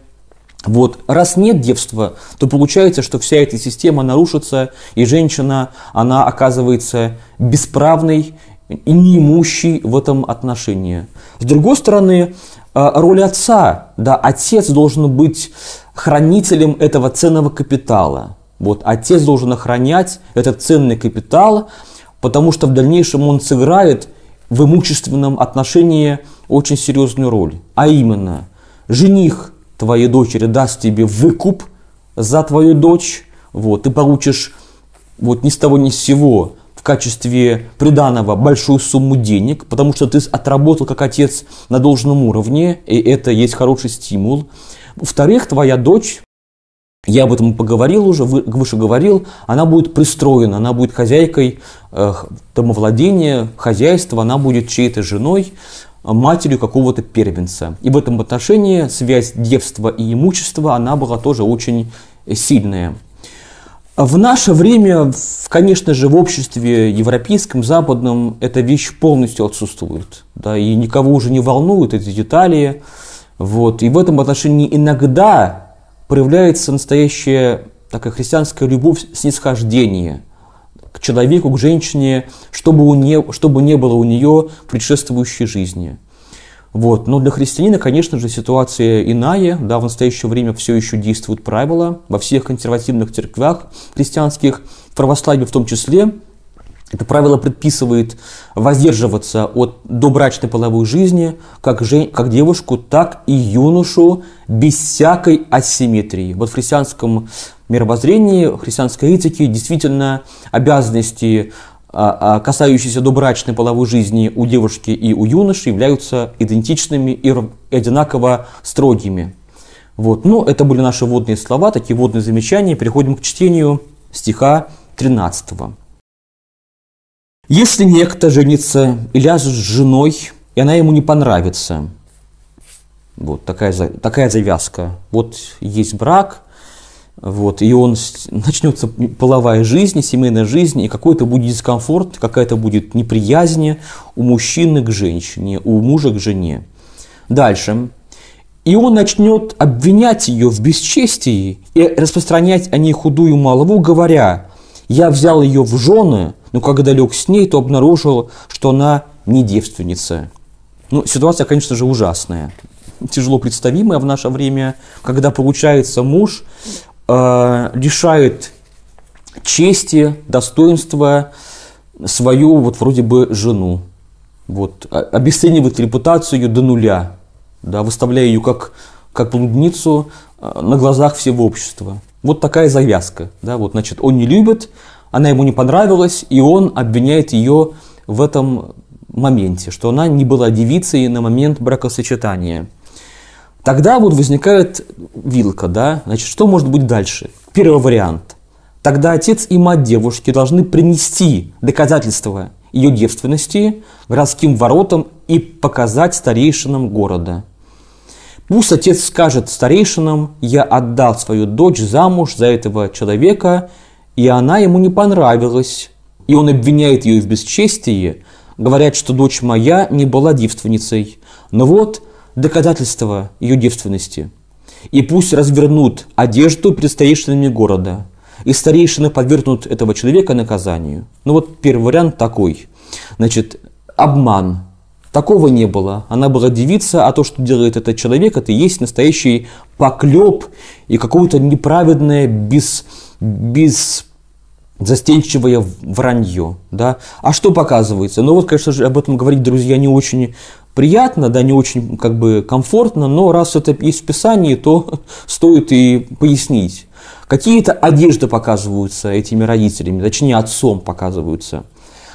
Вот, раз нет девства, то получается, что вся эта система нарушится, и женщина, она оказывается бесправной и неимущей в этом отношении. С другой стороны, э, роль отца, да, отец должен быть хранителем этого ценного капитала. Вот отец должен охранять этот ценный капитал, потому что в дальнейшем он сыграет в имущественном отношении очень серьезную роль. А именно, жених твоей дочери даст тебе выкуп за твою дочь, вот, ты получишь вот ни с того ни с сего в качестве приданого большую сумму денег, потому что ты отработал как отец на должном уровне, и это есть хороший стимул. Во-вторых, твоя дочь, я об этом поговорил уже, выше говорил, она будет пристроена, она будет хозяйкой э, домовладения, хозяйства, она будет чьей-то женой, э, матерью какого-то первенца. И в этом отношении связь девства и имущества, она была тоже очень сильная. В наше время, конечно же, в обществе европейском, западном эта вещь полностью отсутствует. Да, и никого уже не волнуют эти детали, вот. И в этом отношении иногда проявляется настоящая такая христианская любовь, снисхождение к человеку, к женщине, чтобы, у не, чтобы не было у нее предшествующей жизни. Вот. Но для христианина, конечно же, ситуация иная. Да, в настоящее время все еще действуют правила во всех консервативных церквях христианских, православии в том числе – это правило предписывает воздерживаться от добрачной половой жизни как, же, как девушку, так и юношу без всякой асимметрии. Вот в христианском мировоззрении, в христианской этике действительно обязанности, а, а, касающиеся добрачной половой жизни у девушки и у юноши, являются идентичными и одинаково строгими. Вот. Но ну, это были наши водные слова, такие водные замечания. Переходим к чтению стиха 13. Если некто женится и ляжет с женой, и она ему не понравится, вот такая, такая завязка. Вот есть брак, вот, и он начнется половая жизнь, семейная жизнь, и какой-то будет дискомфорт, какая-то будет неприязнь у мужчины к женщине, у мужа к жене. Дальше. И он начнет обвинять ее в бесчестии и распространять о ней худую молву, говоря, я взял ее в жены, но когда лег с ней, то обнаружил, что она не девственница. Ну, ситуация, конечно же, ужасная. Тяжело представимая в наше время, когда, получается, муж э, лишает чести, достоинства свою, вот вроде бы, жену. Вот, а, обесценивает репутацию ее до нуля, да, выставляя ее как, как блудницу э, на глазах всего общества. Вот такая завязка. Да, вот, значит, он не любит, она ему не понравилась, и он обвиняет ее в этом моменте, что она не была девицей на момент бракосочетания. Тогда вот возникает вилка, да, значит, что может быть дальше? Первый вариант. Тогда отец и мать девушки должны принести доказательства ее девственности городским воротам и показать старейшинам города. Пусть отец скажет старейшинам, я отдал свою дочь замуж за этого человека, и она ему не понравилась. И он обвиняет ее в бесчестии, говорят, что дочь моя не была девственницей. Но ну вот доказательство ее девственности. И пусть развернут одежду перед старейшинами города, и старейшины подвергнут этого человека наказанию. Ну вот первый вариант такой. Значит, обман Такого не было. Она была девица, а то, что делает этот человек, это и есть настоящий поклеп и какое-то неправедное, без, без застенчивое вранье. Да? А что показывается? Ну вот, конечно же, об этом говорить, друзья, не очень приятно, да, не очень как бы комфортно, но раз это есть в Писании, то стоит и пояснить. Какие-то одежды показываются этими родителями, точнее отцом показываются –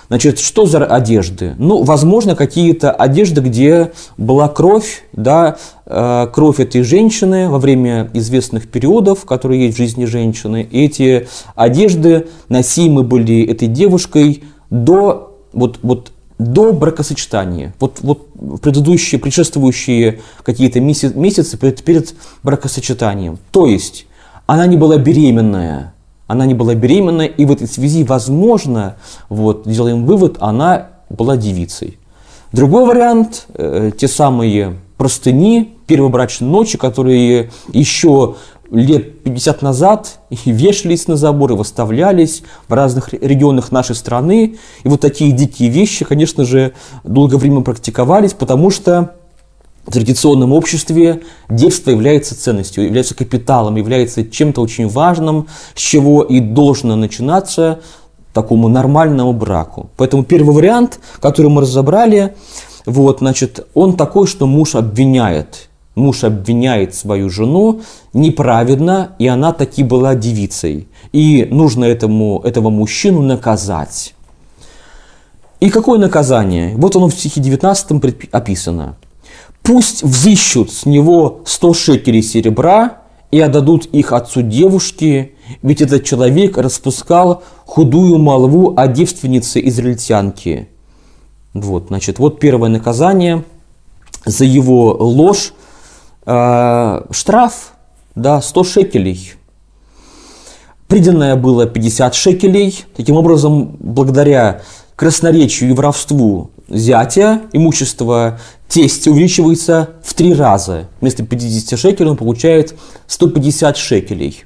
Значит, что за одежды? Ну, возможно, какие-то одежды, где была кровь, да, э, кровь этой женщины во время известных периодов, которые есть в жизни женщины. Эти одежды носимы были этой девушкой до, вот, вот, до бракосочетания. Вот, вот предыдущие, предшествующие какие-то месяцы перед, перед бракосочетанием. То есть, она не была беременная, она не была беременна, и в этой связи, возможно, вот, делаем вывод, она была девицей. Другой вариант, э, те самые простыни первой брачной ночи, которые еще лет 50 назад вешались на заборы, выставлялись в разных регионах нашей страны. И вот такие дикие вещи, конечно же, долгое время практиковались, потому что в традиционном обществе детство является ценностью, является капиталом, является чем-то очень важным, с чего и должно начинаться такому нормальному браку. Поэтому первый вариант, который мы разобрали, вот, значит, он такой, что муж обвиняет, муж обвиняет свою жену неправедно, и она таки была девицей. И нужно этому, этого мужчину наказать. И какое наказание? Вот оно в стихе 19 описано. Пусть взыщут с него сто шекелей серебра и отдадут их отцу девушки, ведь этот человек распускал худую молву о девственнице израильтянке. Вот, значит, вот первое наказание за его ложь. А, штраф, да, 100 шекелей. Приданное было 50 шекелей. Таким образом, благодаря красноречию и воровству зятя, имущество тестя увеличивается в три раза. Вместо 50 шекелей он получает 150 шекелей.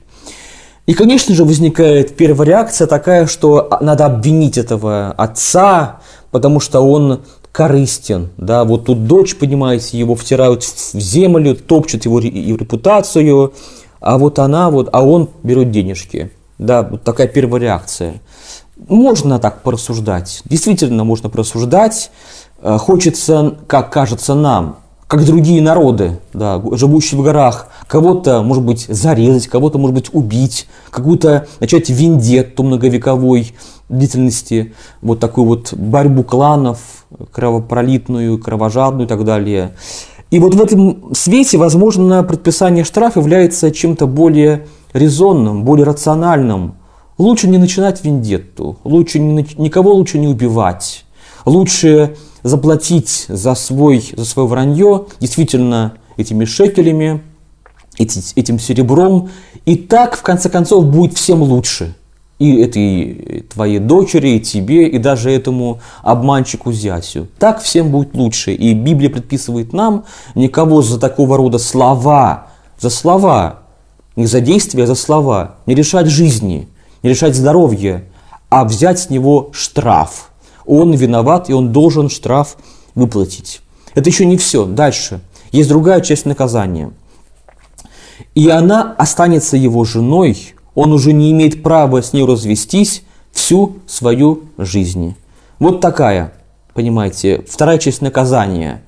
И, конечно же, возникает первая реакция такая, что надо обвинить этого отца, потому что он корыстен. Да? Вот тут дочь, понимаете, его втирают в землю, топчут его, его репутацию, а вот она, вот, а он берет денежки. Да, вот такая первая реакция – можно так порассуждать. Действительно, можно порассуждать. Э, хочется, как кажется нам, как другие народы, да, живущие в горах, кого-то, может быть, зарезать, кого-то, может быть, убить, какую-то начать вендетту многовековой длительности, вот такую вот борьбу кланов, кровопролитную, кровожадную и так далее. И вот в этом свете, возможно, предписание штрафа является чем-то более резонным, более рациональным – Лучше не начинать вендетту, лучше не, никого лучше не убивать, лучше заплатить за, свой, за свое вранье действительно этими шекелями, эти, этим серебром. И так, в конце концов, будет всем лучше. И этой э, твоей дочери, и тебе, и даже этому обманщику зятю. Так всем будет лучше. И Библия предписывает нам никого за такого рода слова, за слова, не за действия, а за слова, не решать жизни – не решать здоровье, а взять с него штраф. Он виноват, и он должен штраф выплатить. Это еще не все. Дальше. Есть другая часть наказания. И она останется его женой, он уже не имеет права с ней развестись всю свою жизнь. Вот такая, понимаете, вторая часть наказания.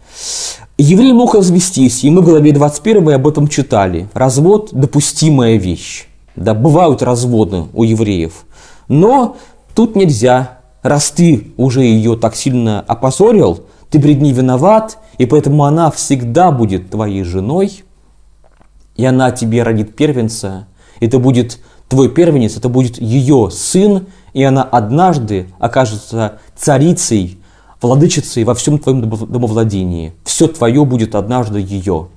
Еврей мог развестись, и мы в главе 21 об этом читали. Развод – допустимая вещь. Да, бывают разводы у евреев. Но тут нельзя, раз ты уже ее так сильно опозорил, ты перед ней виноват, и поэтому она всегда будет твоей женой, и она тебе родит первенца, это будет твой первенец, это будет ее сын, и она однажды окажется царицей, владычицей во всем твоем домовладении. Все твое будет однажды ее.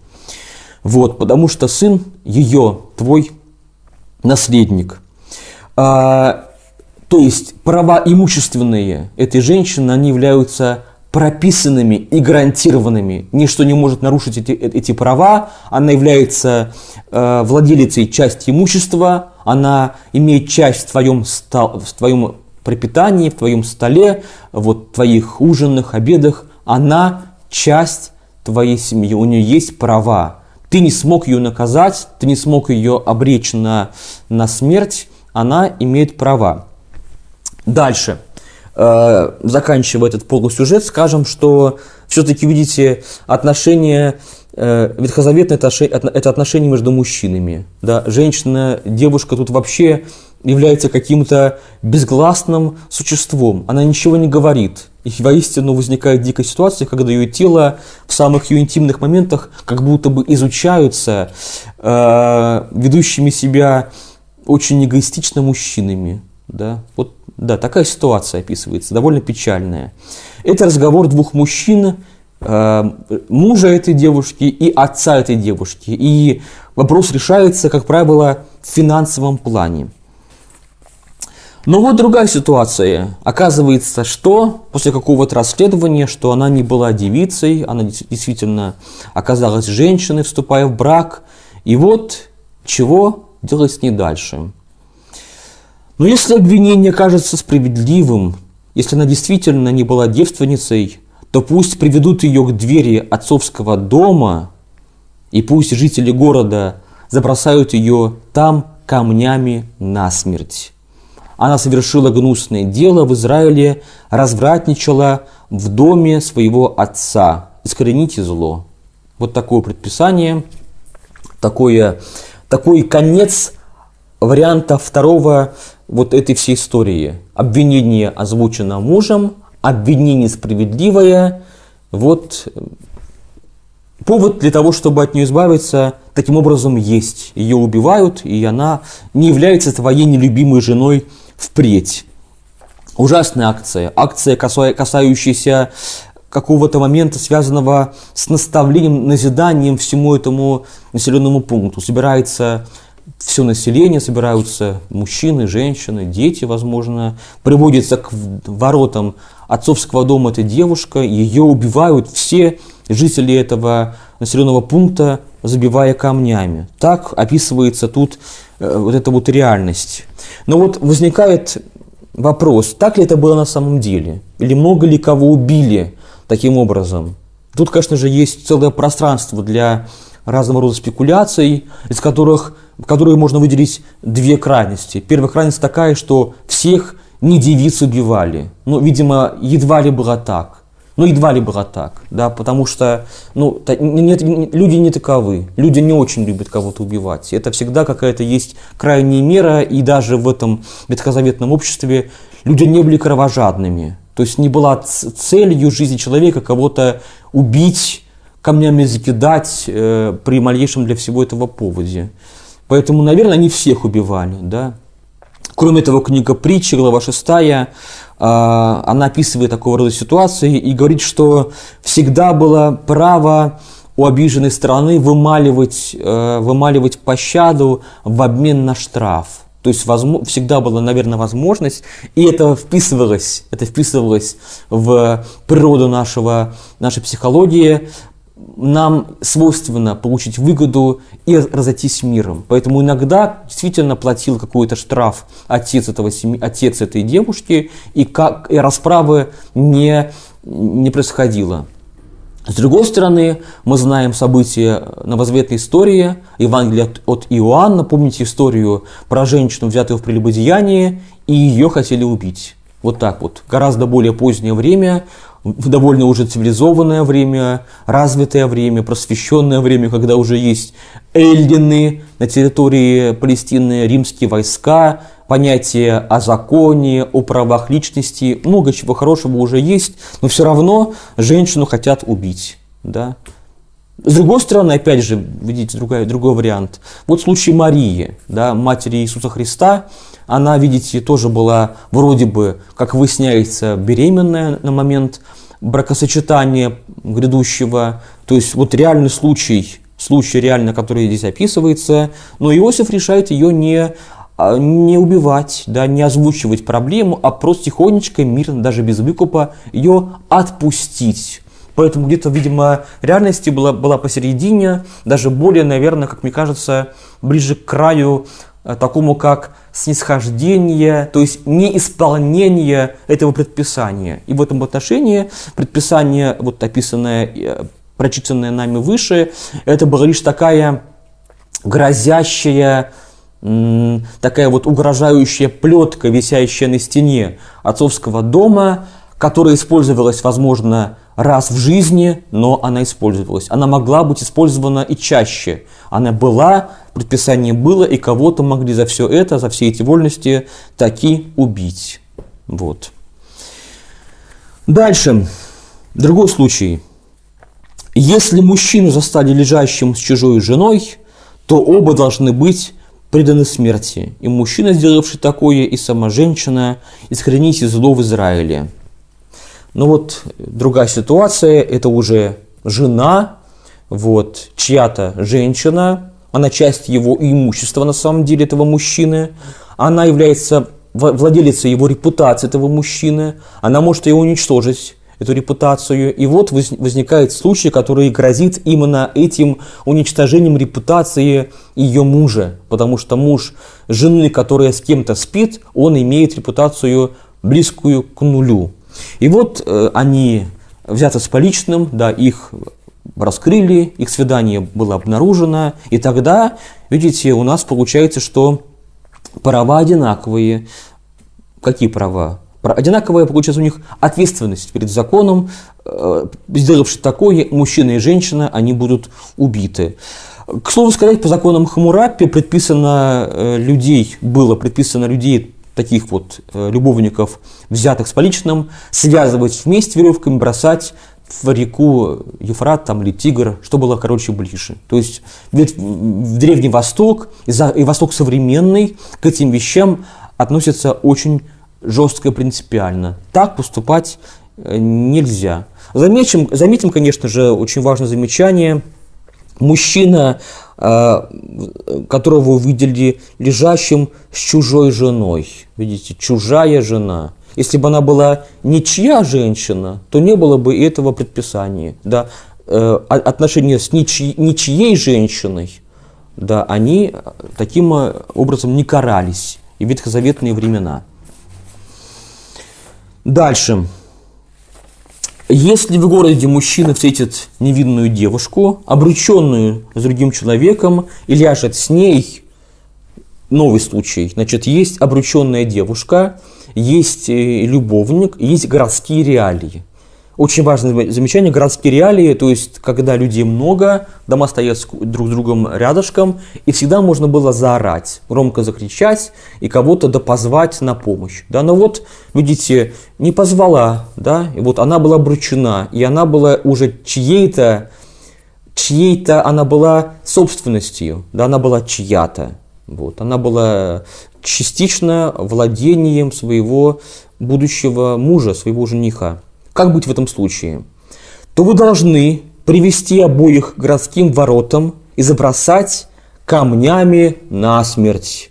Вот, потому что сын ее, твой наследник. А, то есть права имущественные этой женщины, они являются прописанными и гарантированными. Ничто не может нарушить эти, э, эти права. Она является э, владелицей части имущества. Она имеет часть в твоем, стол, в твоем пропитании, в твоем столе, вот, в твоих ужинах, обедах. Она часть твоей семьи. У нее есть права. Ты не смог ее наказать, ты не смог ее обречь на, на смерть, она имеет права. Дальше, э, заканчивая этот полусюжет, скажем, что все-таки, видите, отношения э, ветхозаветное это отношение между мужчинами. Да? Женщина, девушка тут вообще является каким-то безгласным существом. Она ничего не говорит. И воистину возникает дикая ситуация, когда ее тело в самых ее интимных моментах как будто бы изучаются э, ведущими себя очень эгоистично мужчинами. Да? Вот, да, такая ситуация описывается, довольно печальная. Это разговор двух мужчин, э, мужа этой девушки и отца этой девушки. И вопрос решается, как правило, в финансовом плане. Но вот другая ситуация. Оказывается, что после какого-то расследования, что она не была девицей, она действительно оказалась женщиной, вступая в брак. И вот чего делать с ней дальше. Но если обвинение кажется справедливым, если она действительно не была девственницей, то пусть приведут ее к двери отцовского дома, и пусть жители города забросают ее там камнями насмерть. Она совершила гнусное дело в Израиле, развратничала в доме своего отца. Искорените зло. Вот такое предписание, такое, такой конец варианта второго вот этой всей истории. Обвинение озвучено мужем, обвинение справедливое. Вот э, повод для того, чтобы от нее избавиться, таким образом есть. Ее убивают, и она не является твоей нелюбимой женой впредь. Ужасная акция, акция, касающаяся какого-то момента, связанного с наставлением, назиданием всему этому населенному пункту. Собирается все население собираются, мужчины, женщины, дети, возможно, приводится к воротам отцовского дома эта девушка, ее убивают все жители этого населенного пункта, забивая камнями. Так описывается тут э, вот эта вот реальность. Но вот возникает вопрос, так ли это было на самом деле? Или много ли кого убили таким образом? Тут, конечно же, есть целое пространство для разного рода спекуляций, из которых, которые можно выделить две крайности. Первая крайность такая, что всех не девиц убивали. Ну, видимо, едва ли было так. Ну, едва ли было так, да, потому что, ну, нет, люди не таковы, люди не очень любят кого-то убивать. Это всегда какая-то есть крайняя мера, и даже в этом ветхозаветном обществе люди не были кровожадными. То есть не была целью жизни человека кого-то убить камнями закидать э, при малейшем для всего этого поводе. Поэтому, наверное, они всех убивали, да. Кроме того, книга притчи, глава 6, э, она описывает такого рода ситуации и говорит, что всегда было право у обиженной стороны вымаливать, э, вымаливать пощаду в обмен на штраф. То есть возможно, всегда была, наверное, возможность, и это вписывалось, это вписывалось в природу нашего, нашей психологии, нам свойственно получить выгоду и разойтись миром. Поэтому иногда действительно платил какой-то штраф отец, этого семи, отец этой девушки, и, как, и расправы не, не происходило. С другой стороны, мы знаем события новозаветной истории, Евангелия от, от Иоанна, помните историю про женщину, взятую в прелюбодеяние, и ее хотели убить. Вот так вот. Гораздо более позднее время довольно уже цивилизованное время, развитое время, просвещенное время, когда уже есть эллины на территории Палестины, римские войска, понятие о законе, о правах личности, много чего хорошего уже есть, но все равно женщину хотят убить. Да? С другой стороны, опять же, видите, другой, другой вариант. Вот случай Марии, да, матери Иисуса Христа, она, видите, тоже была вроде бы, как выясняется, беременная на момент бракосочетания грядущего, то есть вот реальный случай, случай реально, который здесь описывается, но Иосиф решает ее не, а, не убивать, да, не озвучивать проблему, а просто тихонечко, мирно, даже без выкупа ее отпустить. Поэтому где-то, видимо, реальности была, была посередине, даже более, наверное, как мне кажется, ближе к краю Э, такому как снисхождение, то есть неисполнение этого предписания. И в этом отношении предписание, вот описанное, э, прочитанное нами выше, это была лишь такая грозящая, такая вот угрожающая плетка, висящая на стене отцовского дома, которая использовалась, возможно, раз в жизни, но она использовалась. Она могла быть использована и чаще. Она была, предписание было, и кого-то могли за все это, за все эти вольности таки убить. Вот. Дальше. Другой случай. Если мужчину застали лежащим с чужой женой, то оба должны быть преданы смерти. И мужчина, сделавший такое, и сама женщина, искоренить зло в Израиле. Ну вот другая ситуация, это уже жена, вот, чья-то женщина, она часть его имущества на самом деле этого мужчины, она является владелицей его репутации этого мужчины, она может ее уничтожить, эту репутацию. И вот возникает случай, который грозит именно этим уничтожением репутации ее мужа, потому что муж жены, которая с кем-то спит, он имеет репутацию близкую к нулю. И вот э, они взяты с поличным, да, их раскрыли, их свидание было обнаружено, и тогда, видите, у нас получается, что права одинаковые. Какие права? Одинаковая получается у них ответственность перед законом, э, сделавши такое, мужчина и женщина, они будут убиты. К слову сказать, по законам Хамурапи предписано э, людей, было предписано людей таких вот э, любовников, взятых с поличным, связывать вместе веревками, бросать в реку Ефрат там, или Тигр, что было, короче, ближе. То есть ведь в Древний Восток и, за, и Восток современный к этим вещам относятся очень жестко принципиально. Так поступать э, нельзя. Заметим, заметим, конечно же, очень важное замечание. Мужчина Э, которого вы видели лежащим с чужой женой. Видите, чужая жена. Если бы она была ничья женщина, то не было бы этого предписания. Да? Э, а отношения с ничьей, ничьей женщиной, да, они таким э, образом не карались и ветхозаветные времена. Дальше. Если в городе мужчина встретит невинную девушку, обрученную с другим человеком, и ляжет с ней, новый случай, значит, есть обрученная девушка, есть э, любовник, есть городские реалии. Очень важное замечание, городские реалии, то есть когда людей много, дома стоят друг с другом рядышком, и всегда можно было заорать, громко закричать и кого-то допозвать на помощь. Да, но ну вот, видите, не позвала, да, и вот она была обручена, и она была уже чьей-то, чьей-то она была собственностью, да, она была чья-то. Вот, она была частично владением своего будущего мужа, своего жениха. Как быть в этом случае? То вы должны привести обоих к городским воротам и забросать камнями на смерть.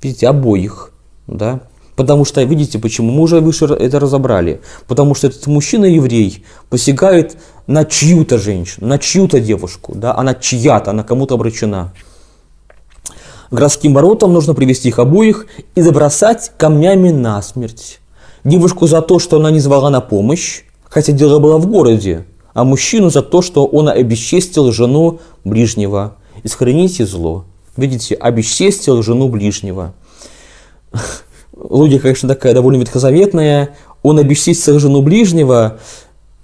Видите, обоих, да? Потому что, видите, почему мы уже выше это разобрали. Потому что этот мужчина-еврей посягает на чью-то женщину, на чью-то девушку, да, она чья-то, она кому-то обращена. Городским воротам нужно привести их обоих и забросать камнями на смерть. Девушку за то, что она не звала на помощь, хотя дело было в городе, а мужчину за то, что он обесчестил жену ближнего. Искорените зло. Видите, обесчестил жену ближнего. Логика, конечно, такая довольно ветхозаветная. Он обесчестил жену ближнего,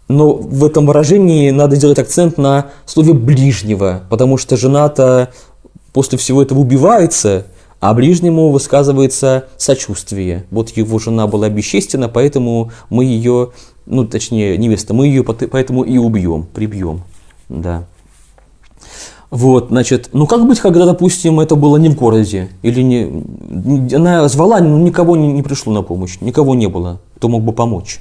но в этом выражении надо делать акцент на слове «ближнего», потому что жена-то после всего этого убивается – а ближнему высказывается сочувствие. Вот его жена была бесчестена, поэтому мы ее, ну точнее невеста, мы ее поэтому и убьем, прибьем. Да. Вот, значит, ну как быть, когда, допустим, это было не в городе, или не, она звала, но никого не, не пришло на помощь, никого не было, кто мог бы помочь.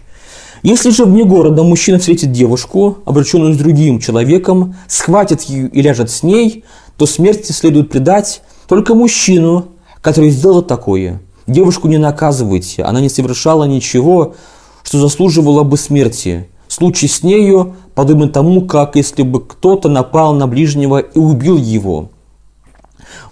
Если же вне города мужчина встретит девушку, обреченную с другим человеком, схватит ее и ляжет с ней, то смерти следует предать только мужчину, который сделал такое. Девушку не наказывайте, она не совершала ничего, что заслуживало бы смерти. Случай с нею подобен тому, как если бы кто-то напал на ближнего и убил его.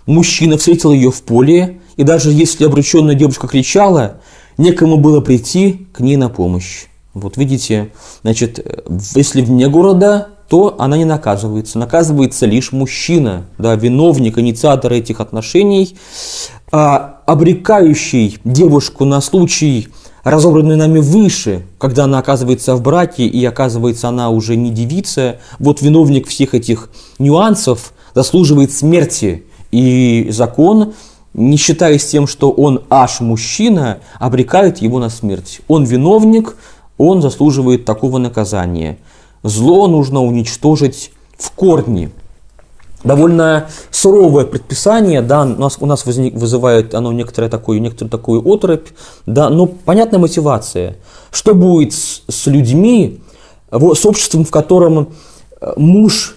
Мужчина встретил ее в поле, и даже если обреченная девушка кричала, некому было прийти к ней на помощь. Вот видите, значит, э, если вне города, то она не наказывается. Наказывается лишь мужчина, да, виновник, инициатор этих отношений, а, обрекающий девушку на случай, разобранный нами выше, когда она оказывается в браке и оказывается она уже не девица, вот виновник всех этих нюансов заслуживает смерти. И закон, не считаясь тем, что он аж мужчина, обрекает его на смерть. Он виновник, он заслуживает такого наказания. Зло нужно уничтожить в корне. Довольно суровое предписание, да, у нас, у нас возник, вызывает оно некоторое такое, некоторую такую отрыбь, да, но понятная мотивация. Что будет с, с людьми, с обществом, в котором э, муж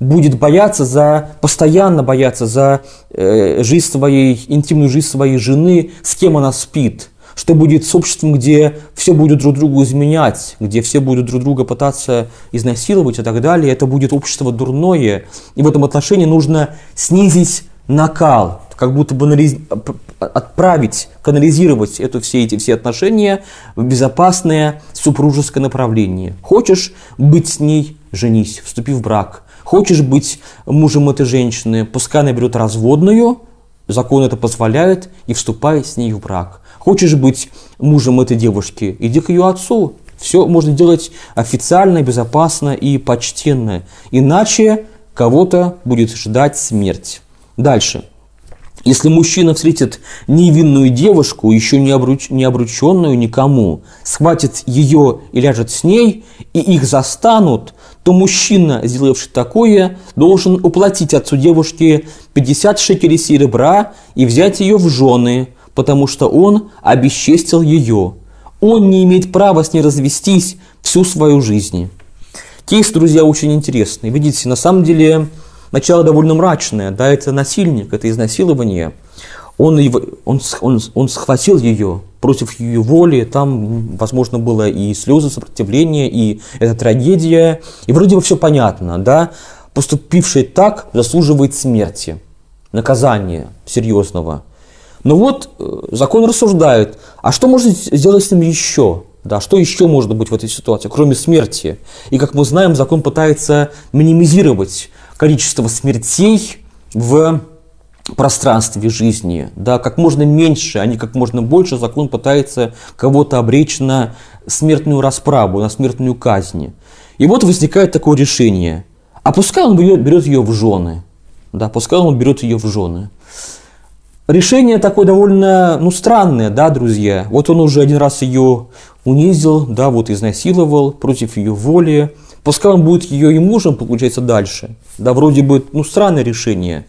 будет бояться за, постоянно бояться за э, жизнь своей, интимную жизнь своей жены, с кем она спит – что будет с обществом, где все будут друг другу изменять, где все будут друг друга пытаться изнасиловать и так далее. Это будет общество дурное. И в этом отношении нужно снизить накал, как будто бы отправить, канализировать это, все эти все отношения в безопасное супружеское направление. Хочешь быть с ней – женись, вступи в брак. Хочешь быть мужем этой женщины – пускай она берет разводную, закон это позволяет, и вступай с ней в брак. Хочешь быть мужем этой девушки, иди к ее отцу. Все можно делать официально, безопасно и почтенно. Иначе кого-то будет ждать смерть. Дальше. Если мужчина встретит невинную девушку, еще не, обруч... не обрученную никому, схватит ее и ляжет с ней, и их застанут, то мужчина, сделавший такое, должен уплатить отцу девушки 50 шекелей серебра и взять ее в жены, потому что он обесчестил ее. Он не имеет права с ней развестись всю свою жизнь. Кейс, друзья, очень интересный. Видите, на самом деле начало довольно мрачное. Да, это насильник, это изнасилование. Он, его, он, он, он схватил ее против ее воли. Там, возможно, было и слезы сопротивления, и эта трагедия. И вроде бы все понятно, да? Поступивший так заслуживает смерти, наказания серьезного. Но ну вот э, закон рассуждает, а что можно сделать с ним еще? Да, что еще может быть в этой ситуации, кроме смерти? И, как мы знаем, закон пытается минимизировать количество смертей в пространстве жизни, да, как можно меньше, а не как можно больше, закон пытается кого-то обречь на смертную расправу, на смертную казнь. И вот возникает такое решение. А пускай он берет ее в жены, да, пускай он берет ее в жены. Решение такое довольно, ну, странное, да, друзья? Вот он уже один раз ее унизил, да, вот изнасиловал против ее воли. Пускай он будет ее и мужем, получается, дальше. Да, вроде бы, ну, странное решение.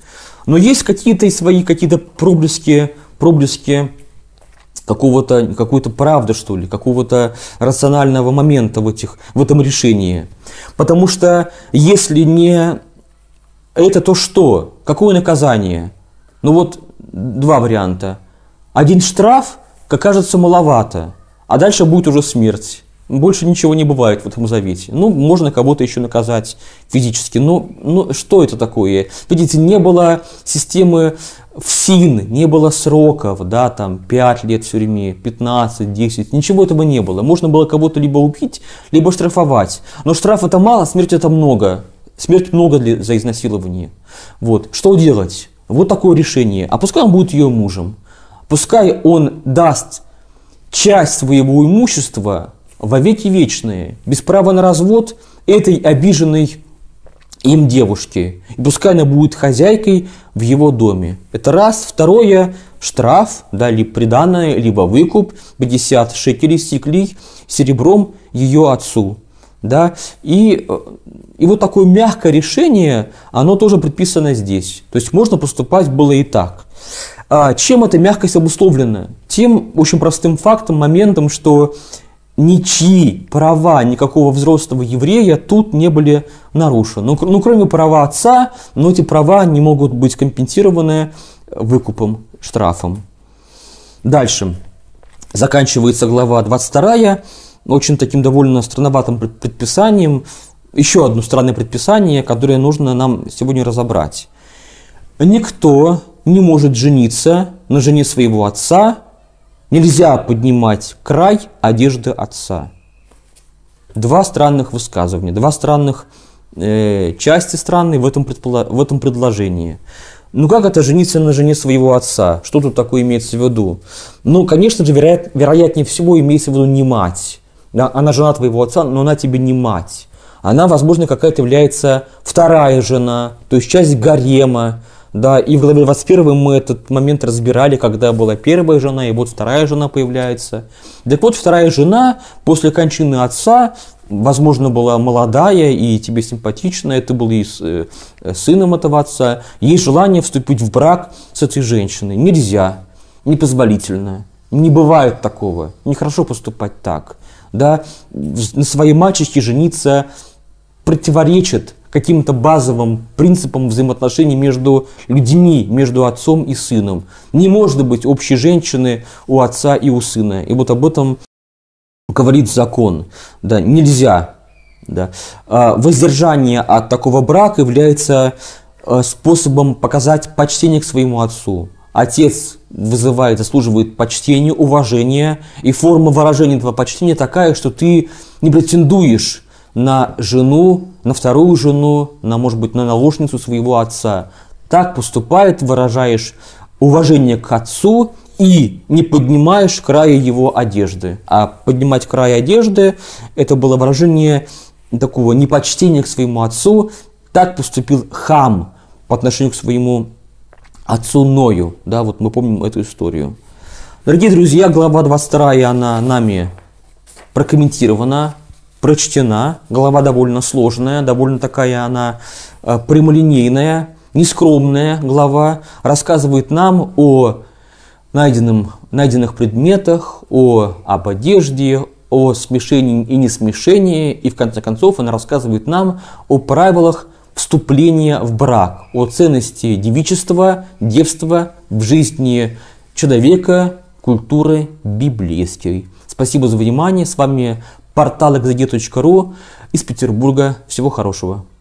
Но есть какие-то свои, какие-то проблески, проблески какого-то, какой-то правды, что ли, какого-то рационального момента в, этих, в этом решении. Потому что если не это, то что? Какое наказание? Ну вот два варианта. Один штраф, как кажется, маловато, а дальше будет уже смерть. Больше ничего не бывает в этом завете. Ну, можно кого-то еще наказать физически. но ну, ну, что это такое? Видите, не было системы ФСИН, не было сроков, да, там, 5 лет в тюрьме, 15, 10, ничего этого не было. Можно было кого-то либо убить, либо штрафовать. Но штраф это мало, смерть это много. Смерть много для, за изнасилование. Вот, что делать? вот такое решение, а пускай он будет ее мужем, пускай он даст часть своего имущества во веки вечные, без права на развод этой обиженной им девушке, И пускай она будет хозяйкой в его доме. Это раз. Второе – штраф, да, либо приданное, либо выкуп, 50 шекелей, стеклей, серебром ее отцу. Да? И, э, и вот такое мягкое решение, оно тоже предписано здесь. То есть можно поступать было и так. А чем эта мягкость обусловлена? Тем очень простым фактом, моментом, что ничьи права никакого взрослого еврея тут не были нарушены. Ну, ну кроме права отца, но эти права не могут быть компенсированы выкупом, штрафом. Дальше. Заканчивается глава 22 очень таким довольно странноватым предписанием, еще одно странное предписание, которое нужно нам сегодня разобрать. Никто не может жениться на жене своего отца, нельзя поднимать край одежды отца. Два странных высказывания, два странных э, части странные в этом, предполо- в этом предложении. Ну как это жениться на жене своего отца? Что тут такое имеется в виду? Ну, конечно же, вероят, вероятнее всего имеется в виду не мать. Она жена твоего отца, но она тебе не мать. Она, возможно, какая-то является вторая жена, то есть часть гарема. Да, и в главе 21 мы этот момент разбирали, когда была первая жена, и вот вторая жена появляется. Так вот, вторая жена после кончины отца, возможно, была молодая и тебе симпатичная, ты был и с, э, сыном этого отца. Есть желание вступить в брак с этой женщиной. Нельзя, непозволительно. Не бывает такого. Нехорошо поступать так да, на своей мачехе жениться противоречит каким-то базовым принципам взаимоотношений между людьми, между отцом и сыном. Не может быть общей женщины у отца и у сына. И вот об этом говорит закон. Да, нельзя. Да. А воздержание от такого брака является э, способом показать почтение к своему отцу отец вызывает, заслуживает почтения, уважения, и форма выражения этого почтения такая, что ты не претендуешь на жену, на вторую жену, на, может быть, на наложницу своего отца. Так поступает, выражаешь уважение к отцу и не поднимаешь края его одежды. А поднимать край одежды – это было выражение такого непочтения к своему отцу. Так поступил хам по отношению к своему отцу Ною. Да, вот мы помним эту историю. Дорогие друзья, глава 22, она нами прокомментирована, прочтена. Глава довольно сложная, довольно такая она э, прямолинейная, нескромная глава. Рассказывает нам о найденном, найденных предметах, о, об одежде, о смешении и несмешении. И в конце концов она рассказывает нам о правилах вступления в брак, о ценности девичества, девства в жизни человека, культуры библейской. Спасибо за внимание. С вами портал экзади.ру из Петербурга. Всего хорошего.